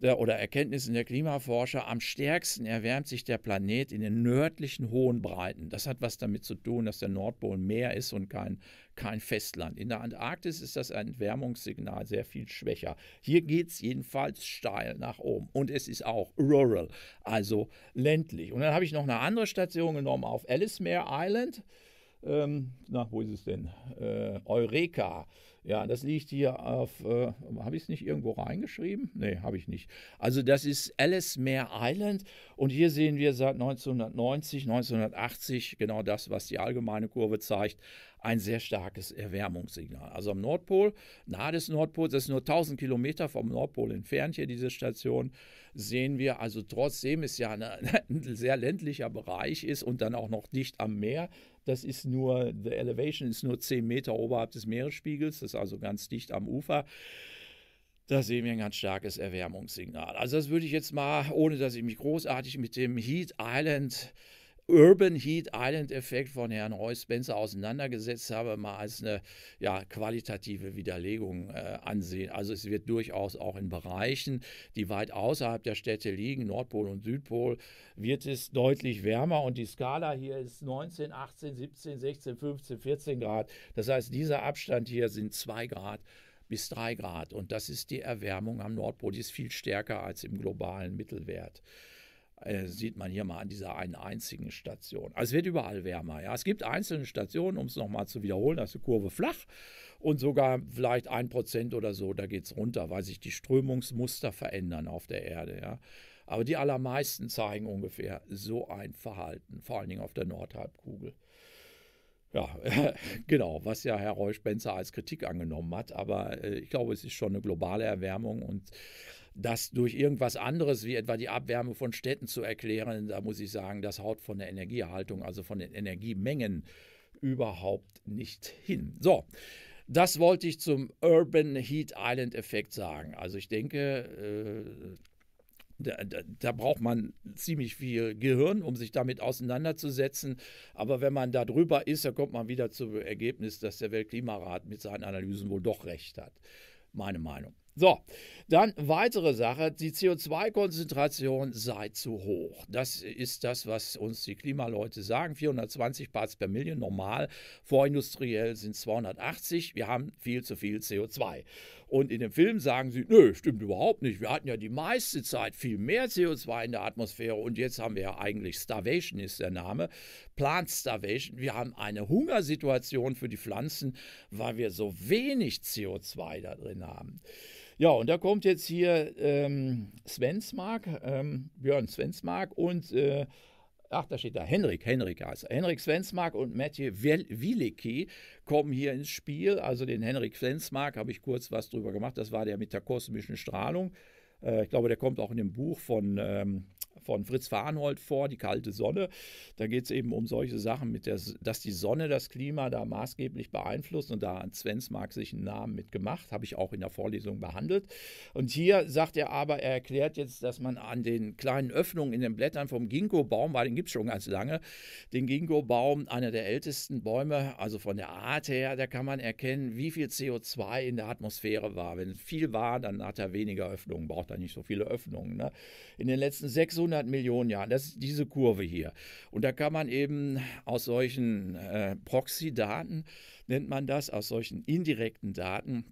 oder Erkenntnissen der Klimaforscher, am stärksten erwärmt sich der Planet in den nördlichen hohen Breiten. Das hat was damit zu tun, dass der Nordpol Meer ist und kein, kein Festland. In der Antarktis ist das Entwärmungssignal sehr viel schwächer. Hier geht es jedenfalls steil nach oben und es ist auch rural, also ländlich. Und dann habe ich noch eine andere Station genommen auf Ellesmere Island. Ähm, na, wo ist es denn? Äh, Eureka ja, das liegt hier auf, äh, habe ich es nicht irgendwo reingeschrieben? Nee, habe ich nicht. Also das ist Ellesmere Island und hier sehen wir seit 1990, 1980 genau das, was die allgemeine Kurve zeigt, ein sehr starkes Erwärmungssignal. Also am Nordpol, nahe des Nordpols, das ist nur 1000 Kilometer vom Nordpol entfernt hier diese Station, sehen wir also trotzdem es ja ein sehr ländlicher Bereich ist und dann auch noch dicht am Meer. Das ist nur, the elevation ist nur 10 Meter oberhalb des Meeresspiegels, das ist also ganz dicht am Ufer da sehen wir ein ganz starkes Erwärmungssignal. Also das würde ich jetzt mal, ohne dass ich mich großartig mit dem Heat Island Urban Heat Island Effekt von Herrn Roy Spencer auseinandergesetzt habe, mal als eine ja, qualitative Widerlegung äh, ansehen. Also es wird durchaus auch in Bereichen, die weit außerhalb der Städte liegen, Nordpol und Südpol, wird es deutlich wärmer und die Skala hier ist 19, 18, 17, 16, 15, 14 Grad. Das heißt, dieser Abstand hier sind 2 Grad bis 3 Grad und das ist die Erwärmung am Nordpol, die ist viel stärker als im globalen Mittelwert äh, sieht man hier mal an dieser einen einzigen Station. Also es wird überall wärmer. Ja. Es gibt einzelne Stationen, um es nochmal zu wiederholen, da ist die Kurve flach und sogar vielleicht ein Prozent oder so, da geht es runter, weil sich die Strömungsmuster verändern auf der Erde. Ja. Aber die allermeisten zeigen ungefähr so ein Verhalten, vor allen Dingen auf der Nordhalbkugel. Ja, *laughs* genau, was ja Herr Roy Spencer als Kritik angenommen hat. Aber äh, ich glaube, es ist schon eine globale Erwärmung und das durch irgendwas anderes wie etwa die Abwärme von Städten zu erklären, da muss ich sagen, das haut von der Energieerhaltung, also von den Energiemengen überhaupt nicht hin. So, das wollte ich zum Urban Heat Island Effekt sagen. Also ich denke, äh, da, da, da, braucht man ziemlich viel Gehirn, um sich damit auseinanderzusetzen. Aber wenn man da drüber ist, dann kommt man wieder zum Ergebnis, dass der Weltklimarat mit seinen Analysen wohl doch recht hat. Meine Meinung. So, dann weitere Sache, die CO2-Konzentration sei zu hoch. Das ist das, was uns die Klimaleute sagen. 420 Parts per Million normal, vorindustriell sind 280. Wir haben viel zu viel CO2. Und in dem Film sagen sie, nö, stimmt überhaupt nicht. Wir hatten ja die meiste Zeit viel mehr CO2 in der Atmosphäre und jetzt haben wir ja eigentlich Starvation ist der Name, Plant Starvation. Wir haben eine Hungersituation für die Pflanzen, weil wir so wenig CO2 da drin haben. Ja, und da kommt jetzt hier ähm, Svensmark, ähm, Björn Svensmark und, äh, ach, da steht da, Henrik, Henrik heißt er. Henrik Svensmark und Mathieu Wielicki kommen hier ins Spiel. Also den Henrik Svensmark habe ich kurz was drüber gemacht. Das war der mit der kosmischen Strahlung. Äh, ich glaube, der kommt auch in dem Buch von ähm, von Fritz Farnhold vor, Die kalte Sonne. Da geht es eben um solche Sachen, mit der, dass die Sonne das Klima da maßgeblich beeinflusst. Und da hat Svensmark sich einen Namen mitgemacht, habe ich auch in der Vorlesung behandelt. Und hier sagt er aber, er erklärt jetzt, dass man an den kleinen Öffnungen in den Blättern vom Ginkgo-Baum, weil den gibt es schon ganz lange, den Ginkgo-Baum, einer der ältesten Bäume, also von der Art her, da kann man erkennen, wie viel CO2 in der Atmosphäre war. Wenn viel war, dann hat er weniger Öffnungen, braucht er nicht so viele Öffnungen. Ne? In den letzten 600 100 Millionen Jahren. Das ist diese Kurve hier. Und da kann man eben aus solchen äh, Proxy-Daten, nennt man das, aus solchen indirekten Daten,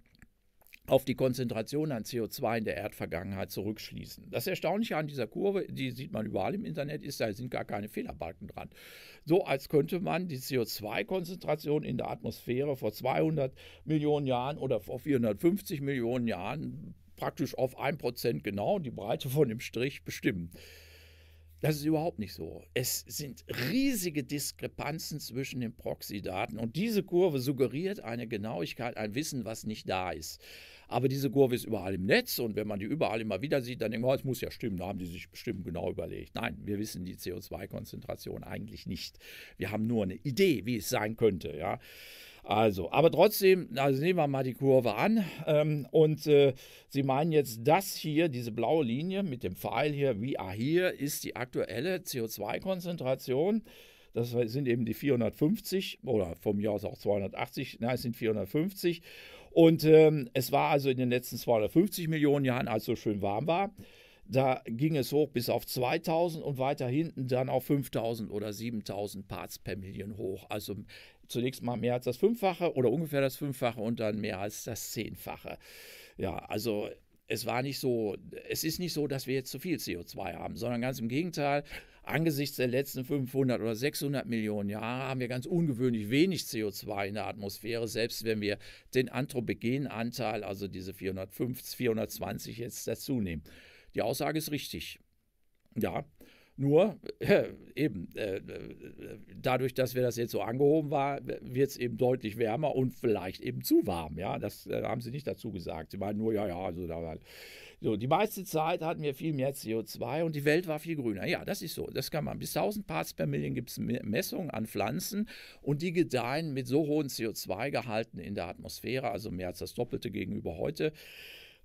auf die Konzentration an CO2 in der Erdvergangenheit zurückschließen. Das Erstaunliche an dieser Kurve, die sieht man überall im Internet, ist, da sind gar keine Fehlerbalken dran. So als könnte man die CO2-Konzentration in der Atmosphäre vor 200 Millionen Jahren oder vor 450 Millionen Jahren praktisch auf 1% genau die Breite von dem Strich bestimmen. Das ist überhaupt nicht so. Es sind riesige Diskrepanzen zwischen den Proxy-Daten und diese Kurve suggeriert eine Genauigkeit, ein Wissen, was nicht da ist. Aber diese Kurve ist überall im Netz und wenn man die überall immer wieder sieht, dann denkt man, oh, es muss ja stimmen, da haben die sich bestimmt genau überlegt. Nein, wir wissen die CO2-Konzentration eigentlich nicht. Wir haben nur eine Idee, wie es sein könnte. Ja. Also, aber trotzdem, also nehmen wir mal die Kurve an ähm, und äh, Sie meinen jetzt, das hier, diese blaue Linie mit dem Pfeil hier, wie ah, hier, ist die aktuelle CO2-Konzentration. Das sind eben die 450 oder vom Jahr aus auch 280, nein, es sind 450. Und ähm, es war also in den letzten 250 Millionen Jahren, als es so schön warm war, da ging es hoch bis auf 2000 und weiter hinten dann auf 5000 oder 7000 Parts per Million hoch. Also zunächst mal mehr als das Fünffache oder ungefähr das Fünffache und dann mehr als das Zehnfache. Ja, also es war nicht so, es ist nicht so, dass wir jetzt zu viel CO2 haben, sondern ganz im Gegenteil. Angesichts der letzten 500 oder 600 Millionen Jahre haben wir ganz ungewöhnlich wenig CO2 in der Atmosphäre, selbst wenn wir den Anthropogenanteil, also diese 450, 420 jetzt dazu nehmen. Die Aussage ist richtig. Ja, nur äh, eben, äh, äh, dadurch, dass wir das jetzt so angehoben war, wird es eben deutlich wärmer und vielleicht eben zu warm. Ja, das äh, haben sie nicht dazu gesagt. Sie meinen nur, ja, ja, also da war. So, die meiste Zeit hatten wir viel mehr CO2 und die Welt war viel grüner. Ja, das ist so. Das kann man. Bis 1000 Parts per Million gibt es Messungen an Pflanzen und die gedeihen mit so hohen CO2-Gehalten in der Atmosphäre, also mehr als das Doppelte gegenüber heute.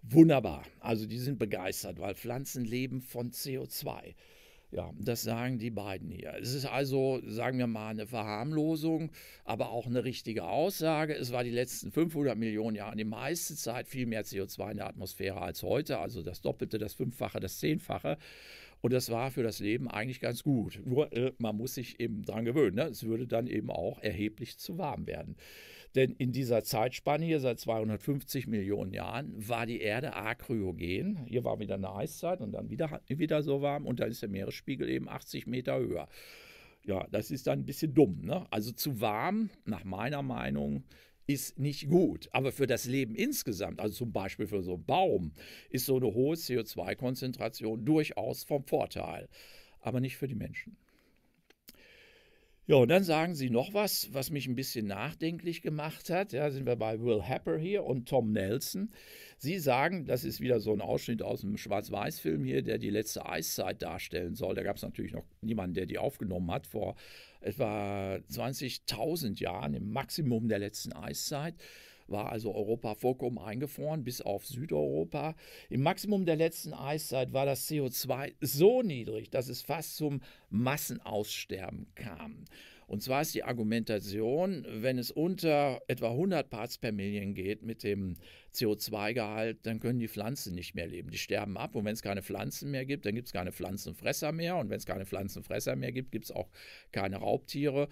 Wunderbar. Also die sind begeistert, weil Pflanzen leben von CO2. Ja, das sagen die beiden hier. Es ist also, sagen wir mal, eine Verharmlosung, aber auch eine richtige Aussage. Es war die letzten 500 Millionen Jahre die meiste Zeit viel mehr CO2 in der Atmosphäre als heute, also das Doppelte, das Fünffache, das Zehnfache. Und das war für das Leben eigentlich ganz gut. Nur äh, man muss sich eben dran gewöhnen. Ne? Es würde dann eben auch erheblich zu warm werden. Denn in dieser Zeitspanne hier seit 250 Millionen Jahren war die Erde akryogen. Hier war wieder eine Eiszeit und dann wieder, wieder so warm und dann ist der Meeresspiegel eben 80 Meter höher. Ja, das ist dann ein bisschen dumm. Ne? Also zu warm, nach meiner Meinung, ist nicht gut. Aber für das Leben insgesamt, also zum Beispiel für so einen Baum, ist so eine hohe CO2-Konzentration durchaus vom Vorteil, aber nicht für die Menschen. Ja, und dann sagen sie noch was, was mich ein bisschen nachdenklich gemacht hat. Ja, sind wir bei Will Happer hier und Tom Nelson. Sie sagen, das ist wieder so ein Ausschnitt aus einem Schwarz-Weiß-Film hier, der die letzte Eiszeit darstellen soll. Da gab es natürlich noch niemanden, der die aufgenommen hat vor etwa 20.000 Jahren im Maximum der letzten Eiszeit war also Europa vollkommen eingefroren, bis auf Südeuropa. Im Maximum der letzten Eiszeit war das CO2 so niedrig, dass es fast zum Massenaussterben kam. Und zwar ist die Argumentation, wenn es unter etwa 100 Parts per Million geht mit dem CO2-Gehalt, dann können die Pflanzen nicht mehr leben. Die sterben ab und wenn es keine Pflanzen mehr gibt, dann gibt es keine Pflanzenfresser mehr und wenn es keine Pflanzenfresser mehr gibt, gibt es auch keine Raubtiere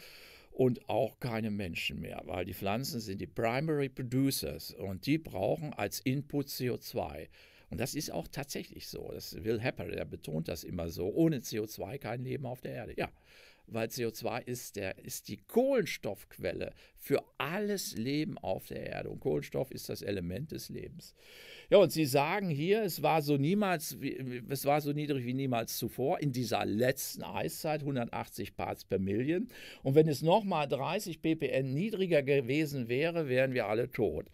und auch keine Menschen mehr, weil die Pflanzen sind die Primary Producers und die brauchen als Input CO2. Und das ist auch tatsächlich so. Das Will Hepper, der betont das immer so. Ohne CO2 kein Leben auf der Erde. Ja weil CO2 ist, der, ist die Kohlenstoffquelle für alles Leben auf der Erde. Und Kohlenstoff ist das Element des Lebens. Ja, und sie sagen hier, es war so niemals, es war so niedrig wie niemals zuvor in dieser letzten Eiszeit, 180 Parts per Million. Und wenn es nochmal 30 ppm niedriger gewesen wäre, wären wir alle tot.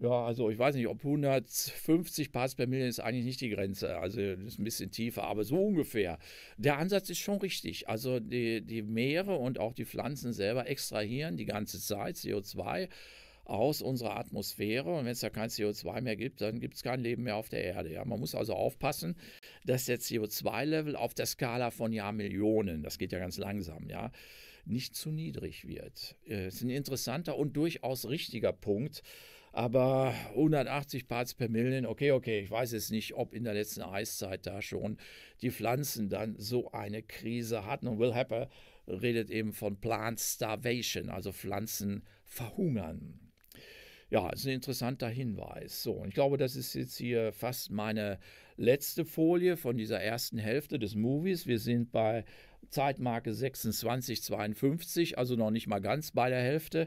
Ja, also ich weiß nicht, ob 150 Parts per Million ist eigentlich nicht die Grenze. Also das ist ein bisschen tiefer, aber so ungefähr. Der Ansatz ist schon richtig. Also die, die Meere und auch die Pflanzen selber extrahieren die ganze Zeit CO2 aus unserer Atmosphäre. Und wenn es da kein CO2 mehr gibt, dann gibt es kein Leben mehr auf der Erde. Ja? Man muss also aufpassen, dass der CO2-Level auf der Skala von Jahrmillionen, das geht ja ganz langsam, ja, nicht zu niedrig wird. Das äh, ist ein interessanter und durchaus richtiger Punkt. Aber 180 Parts per Million, okay, okay, ich weiß jetzt nicht, ob in der letzten Eiszeit da schon die Pflanzen dann so eine Krise hatten. Und Will Happer redet eben von Plant Starvation, also Pflanzen verhungern. Ja, ist ein interessanter Hinweis. So, und ich glaube, das ist jetzt hier fast meine letzte Folie von dieser ersten Hälfte des Movies. Wir sind bei Zeitmarke 26,52, also noch nicht mal ganz bei der Hälfte.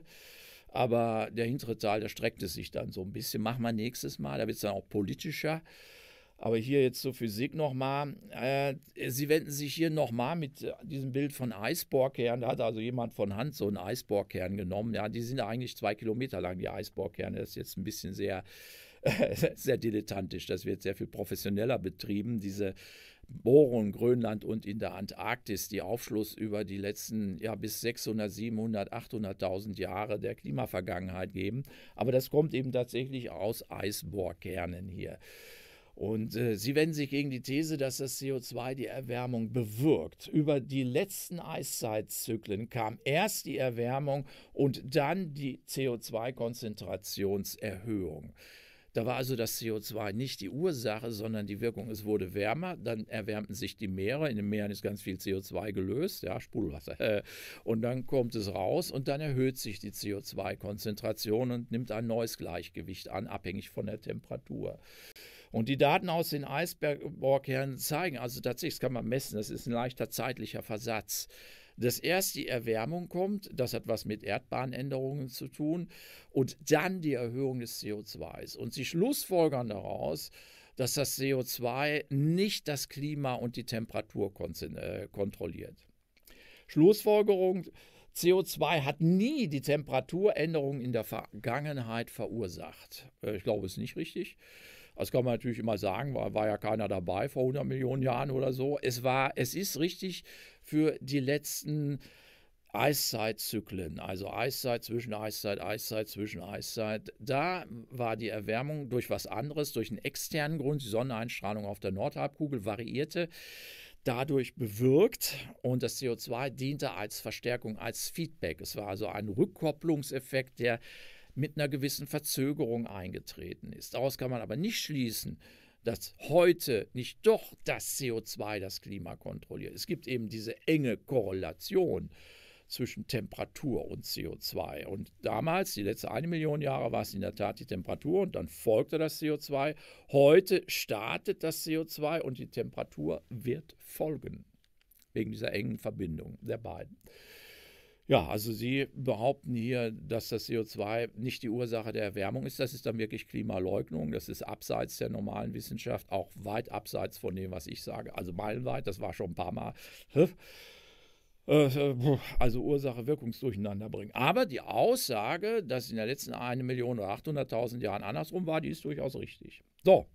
Aber der hintere Teil, der streckte sich dann so ein bisschen. Machen wir nächstes Mal, da wird es dann auch politischer. Aber hier jetzt zur Physik nochmal. Äh, sie wenden sich hier nochmal mit äh, diesem Bild von Eisbohrkernen. Da hat also jemand von Hand so einen Eisbohrkern genommen. Ja, die sind ja eigentlich zwei Kilometer lang, die Eisbohrkerne. Das ist jetzt ein bisschen sehr, äh, *laughs* sehr dilettantisch. Das wird sehr viel professioneller betrieben. Diese Bohrungen Grönland und in der Antarktis, die Aufschluss über die letzten ja, bis 600, 700, 800.000 Jahre der Klimavergangenheit geben. Aber das kommt eben tatsächlich aus Eisbohrkernen hier. Und äh, sie wenden sich gegen die These, dass das CO2 die Erwärmung bewirkt. Über die letzten Eiszeitzyklen kam erst die Erwärmung und dann die CO2-Konzentrationserhöhung. Da war also das CO2 nicht die Ursache, sondern die Wirkung. Es wurde wärmer, dann erwärmten sich die Meere. In den Meeren ist ganz viel CO2 gelöst, ja, Sprudelwasser. Äh, und dann kommt es raus und dann erhöht sich die CO2-Konzentration und nimmt ein neues Gleichgewicht an, abhängig von der Temperatur. Und die Daten aus den Eisbergbohrkernen zeigen, also tatsächlich, das kann man messen, das ist ein leichter zeitlicher Versatz dass erst die Erwärmung kommt, das hat was mit Erdbahnänderungen zu tun, und dann die Erhöhung des co 2 Und sie schlussfolgern daraus, dass das CO2 nicht das Klima und die Temperatur äh, kontrolliert. Schlussfolgerung, CO2 hat nie die Temperaturänderung in der Vergangenheit verursacht. Äh, ich glaube, es ist nicht richtig. Das kann man natürlich immer sagen, war, war ja keiner dabei vor 100 Millionen Jahren oder so. Es war, es ist richtig für die letzten Eiszeitzyklen, also Eiszeit zwischen Eiszeit, Eiszeit zwischen Eiszeit. Da war die Erwärmung durch was anderes, durch einen externen Grund. Die Sonneneinstrahlung auf der Nordhalbkugel variierte, dadurch bewirkt und das CO2 diente als Verstärkung, als Feedback. Es war also ein Rückkopplungseffekt, der mit einer gewissen Verzögerung eingetreten ist. Daraus kann man aber nicht schließen, dass heute nicht doch das CO2 das Klima kontrolliert. Es gibt eben diese enge Korrelation zwischen Temperatur und CO2. Und damals, die letzte eine Million Jahre, war es in der Tat die Temperatur und dann folgte das CO2. Heute startet das CO2 und die Temperatur wird folgen, wegen dieser engen Verbindung der beiden. Ja, also Sie behaupten hier, dass das CO2 nicht die Ursache der Erwärmung ist. Das ist dann wirklich Klimaleugnung. Das ist abseits der normalen Wissenschaft, auch weit abseits von dem, was ich sage. Also meilenweit, das war schon ein paar Mal. Äh, äh, also Ursache, Wirkungsdurcheinander bringen. Aber die Aussage, dass in der letzten eine Million oder 800.000 Jahren andersrum war, die ist durchaus richtig. So,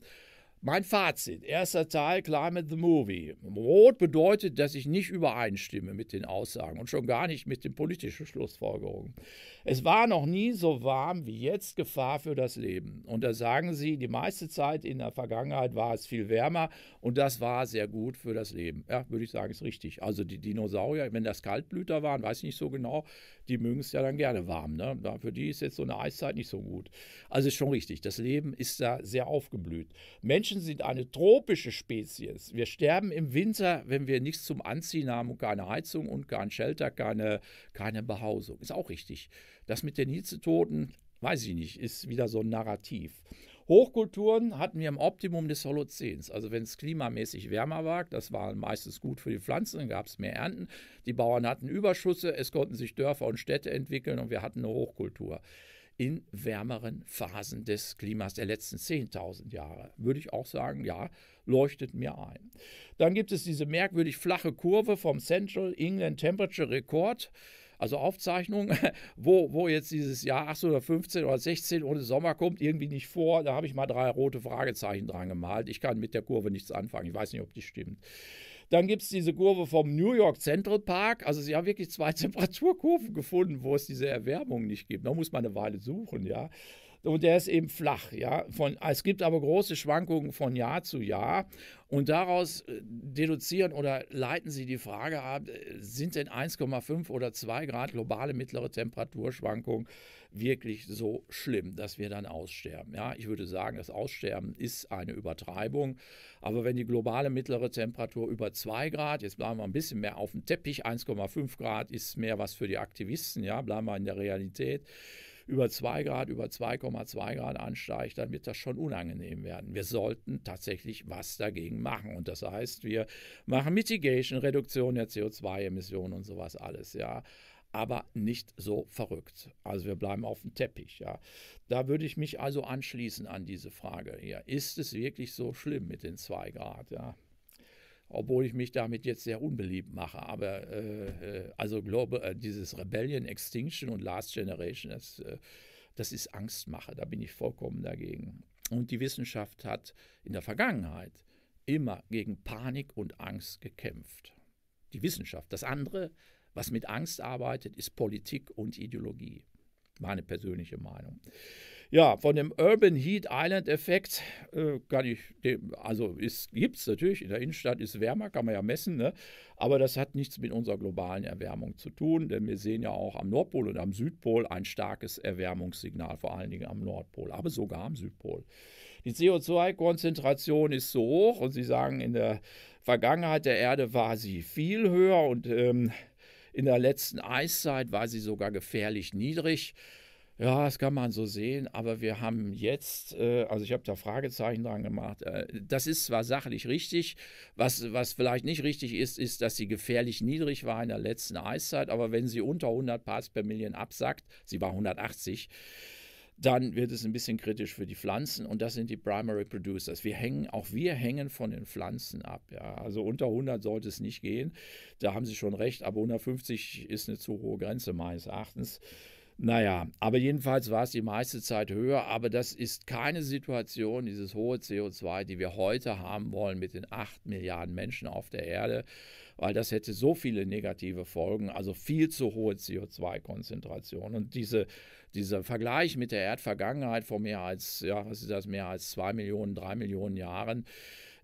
mein Fazit, erster Teil, Climate the Movie. Rot bedeutet, dass ich nicht übereinstimme mit den Aussagen und schon gar nicht mit den politischen Schlussfolgerungen. Es war noch nie so warm wie jetzt Gefahr für das Leben. Und da sagen sie, die meiste Zeit in der Vergangenheit war es viel wärmer und das war sehr gut für das Leben. Ja, würde ich sagen, ist richtig. Also die Dinosaurier, wenn das Kaltblüter waren, weiß ich nicht so genau, die mögen es ja dann gerne warm. Ne? Für die ist jetzt so eine Eiszeit nicht so gut. Also ist schon richtig. Das Leben ist da sehr aufgeblüht. Menschen sind eine tropische Spezies. Wir sterben im Winter, wenn wir nichts zum Anziehen haben und keine Heizung und kein Shelter, keine, keine Behausung. Ist auch richtig. Das mit den Hitzetoten, weiß ich nicht, ist wieder so ein Narrativ. Hochkulturen hatten wir im Optimum des Holozäns. Also wenn es klimamäßig wärmer war, das war meistens gut für die Pflanzen, dann gab es mehr Ernten. Die Bauern hatten Überschüsse, es konnten sich Dörfer und Städte entwickeln und wir hatten eine Hochkultur. In wärmeren Phasen des Klimas der letzten 10.000 Jahre würde ich auch sagen, ja, leuchtet mir ein. Dann gibt es diese merkwürdig flache Kurve vom Central England Temperature Record also Aufzeichnungen, *laughs* wo, wo jetzt dieses Jahr 1815 oder 16 ohne Sommer kommt, irgendwie nicht vor. Da habe ich mal drei rote Fragezeichen dran gemalt. Ich kann mit der Kurve nichts anfangen. Ich weiß nicht, ob die stimmt. Dann gibt es diese Kurve vom New York Central Park. Also sie haben wirklich zwei *laughs* Temperaturkurven gefunden, wo es diese Erwärmung nicht gibt. Da muss man eine Weile suchen, ja und der ist eben flach. Ja? Von, es gibt aber große Schwankungen von Jahr zu Jahr und daraus äh, deduzieren oder leiten Sie die Frage ab, äh, sind denn 1,5 oder 2 Grad globale mittlere Temperaturschwankungen wirklich so schlimm, dass wir dann aussterben? Ja, ich würde sagen, das Aussterben ist eine Übertreibung, aber wenn die globale mittlere Temperatur über 2 Grad, jetzt bleiben wir ein bisschen mehr auf dem Teppich, 1,5 Grad ist mehr was für die Aktivisten, ja, bleiben wir in der Realität über 2 Grad, über 2,2 Grad ansteigt, dann wird das schon unangenehm werden. Wir sollten tatsächlich was dagegen machen. Und das heißt, wir machen Mitigation, Reduktion der CO2-Emissionen und sowas alles, ja aber nicht so verrückt. Also wir bleiben auf dem Teppich. Ja. Da würde ich mich also anschließen an diese Frage. hier. Ist es wirklich so schlimm mit den 2 Grad? Ja obwohl ich mich damit jetzt sehr unbeliebt mache. Aber äh, äh also Global, äh, dieses Rebellion, Extinction und Last Generation, das, äh, das ist Angstmache, da bin ich vollkommen dagegen. Und die Wissenschaft hat in der Vergangenheit immer gegen Panik und Angst gekämpft. Die Wissenschaft. Das andere, was mit Angst arbeitet, ist Politik und Ideologie. Meine persönliche Meinung. Ja, von dem Urban Heat Island Effekt äh, kann ich, dem, also gibt es natürlich, in der Innenstadt ist wärmer, kann man ja messen, ne? aber das hat nichts mit unserer globalen Erwärmung zu tun, denn wir sehen ja auch am Nordpol und am Südpol ein starkes Erwärmungssignal, vor allen Dingen am Nordpol, aber sogar am Südpol. Die CO2-Konzentration ist so hoch und Sie sagen, in der Vergangenheit der Erde war sie viel höher und ähm, in der letzten Eiszeit war sie sogar gefährlich niedrig. Ja, das kann man so sehen, aber wir haben jetzt, äh, also ich habe da Fragezeichen dran gemacht. Äh, das ist zwar sachlich richtig, was, was vielleicht nicht richtig ist, ist, dass sie gefährlich niedrig war in der letzten Eiszeit, aber wenn sie unter 100 Parts per Million absackt, sie war 180, dann wird es ein bisschen kritisch für die Pflanzen und das sind die Primary Producers. Wir hängen, auch wir hängen von den Pflanzen ab. Ja. Also unter 100 sollte es nicht gehen, da haben Sie schon recht, aber 150 ist eine zu hohe Grenze meines Erachtens. Naja, aber jedenfalls war es die meiste Zeit höher, aber das ist keine Situation, dieses hohe CO2, die wir heute haben wollen mit den 8 Milliarden Menschen auf der Erde, weil das hätte so viele negative Folgen, also viel zu hohe CO2-Konzentration. Und diese, dieser Vergleich mit der Erdvergangenheit vor mehr als, ja, was ist das, mehr als 2 Millionen, 3 Millionen Jahren,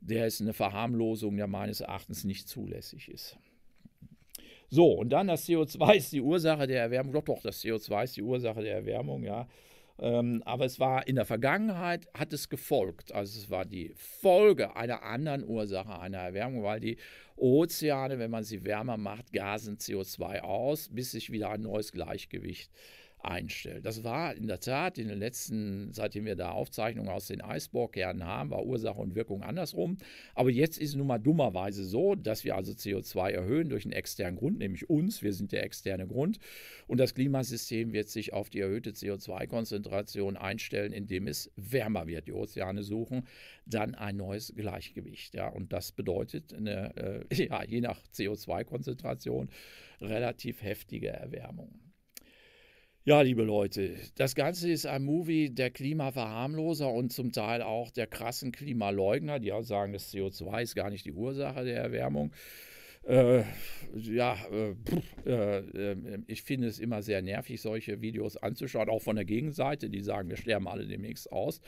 der ist eine Verharmlosung, der meines Erachtens nicht zulässig ist. So, und dann das CO2 ist die Ursache der Erwärmung. Doch, doch, das CO2 ist die Ursache der Erwärmung, ja. Ähm, aber es war in der Vergangenheit, hat es gefolgt. Also es war die Folge einer anderen Ursache einer Erwärmung, weil die Ozeane, wenn man sie wärmer macht, gasen CO2 aus, bis sich wieder ein neues Gleichgewicht äh, einstellt. Das war in der Tat in den letzten, seitdem wir da Aufzeichnungen aus den Eisbohrkernen haben, war Ursache und Wirkung andersrum. Aber jetzt ist es nun mal dummerweise so, dass wir also CO2 erhöhen durch einen externen Grund, nämlich uns. Wir sind der externe Grund. Und das Klimasystem wird sich auf die erhöhte CO2-Konzentration einstellen, indem es wärmer wird. Die Ozeane suchen dann ein neues Gleichgewicht. Ja. Und das bedeutet, eine, äh, *laughs* ja, je nach CO2-Konzentration, relativ heftige Erwärmung. Ja, liebe Leute, das Ganze ist ein Movie der Klimaverharmloser und zum Teil auch der krassen Klimaleugner, die auch sagen, das CO2 ist gar nicht die Ursache der Erwärmung. Äh, ja, äh, pff, äh, ähm, ich finde es immer sehr nervig, solche Videos anzuschauen, auch von der Gegenseite, die sagen, wir sterben alle demnächst aus.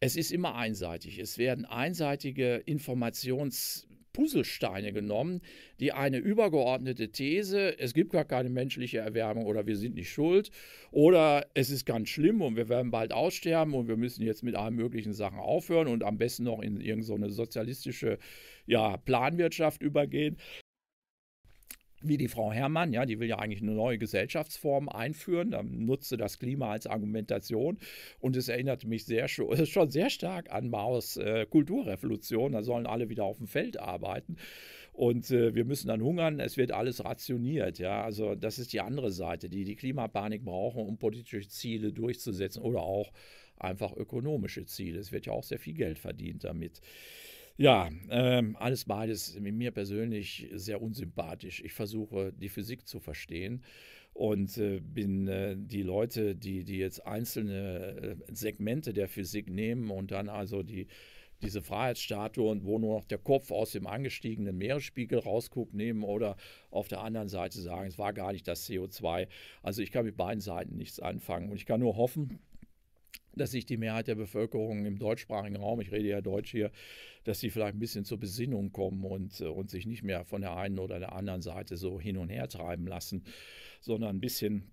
Es ist immer einseitig. Es werden einseitige Informations- Puzzlesteine genommen. Die eine übergeordnete These, es gibt gar keine menschliche Erwärmung oder wir sind nicht schuld oder es ist ganz schlimm und wir werden bald aussterben und wir müssen jetzt mit allen möglichen Sachen aufhören und am besten noch in irgendeine so sozialistische ja, Planwirtschaft übergehen wie die Frau Herrmann, ja, die will ja eigentlich eine neue Gesellschaftsform einführen, dann nutzte das Klima als Argumentation und es erinnert mich sehr *laughs* schon sehr stark an Maos äh, Kulturrevolution, da sollen alle wieder auf dem Feld arbeiten und äh, wir müssen dann hungern, es wird alles rationiert, ja, also das ist die andere Seite, die die Klimapanik brauchen, um politische Ziele durchzusetzen oder auch einfach ökonomische Ziele. Es wird ja auch sehr viel Geld verdient damit. Ja, ähm, alles beides mit mir persönlich sehr unsympathisch. Ich versuche, die Physik zu verstehen und äh, bin äh, die Leute, die, die jetzt einzelne äh, Segmente der Physik nehmen und dann also die, diese Freiheitsstatue und wo nur noch der Kopf aus dem angestiegenen Meeresspiegel rausguckt, nehmen oder auf der anderen Seite sagen, es war gar nicht das CO2. Also ich kann mit beiden Seiten nichts anfangen und ich kann nur hoffen, dass sich die Mehrheit der Bevölkerung im deutschsprachigen Raum, ich rede ja Deutsch hier, dass sie vielleicht ein bisschen zur Besinnung kommen und, äh, und sich nicht mehr von der einen oder der anderen Seite so hin und her treiben lassen, sondern ein bisschen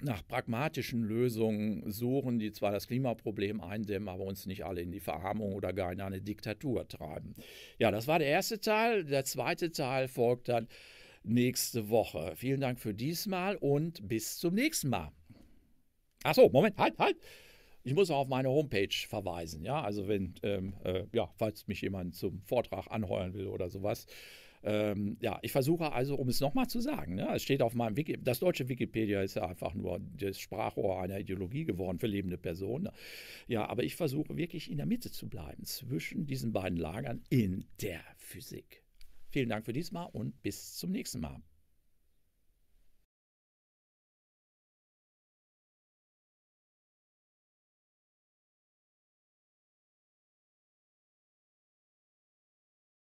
nach pragmatischen Lösungen suchen, die zwar das Klimaproblem eindämmen, aber uns nicht alle in die Verarmung oder gar in eine Diktatur treiben. Ja, das war der erste Teil. Der zweite Teil folgt dann nächste Woche. Vielen Dank für diesmal und bis zum nächsten Mal. Ach so, Moment, halt, halt. Ich muss auch auf meine Homepage verweisen, ja. Also wenn, ähm, äh, ja, falls mich jemand zum Vortrag anheuern will oder sowas. Ähm, ja, ich versuche also, um es nochmal zu sagen, ne, es steht auf meinem Wiki, das deutsche Wikipedia ist ja einfach nur das Sprachrohr einer Ideologie geworden für lebende Personen. Ne? Ja, aber ich versuche wirklich in der Mitte zu bleiben, zwischen diesen beiden Lagern in der Physik. Vielen Dank für diesmal und bis zum nächsten Mal.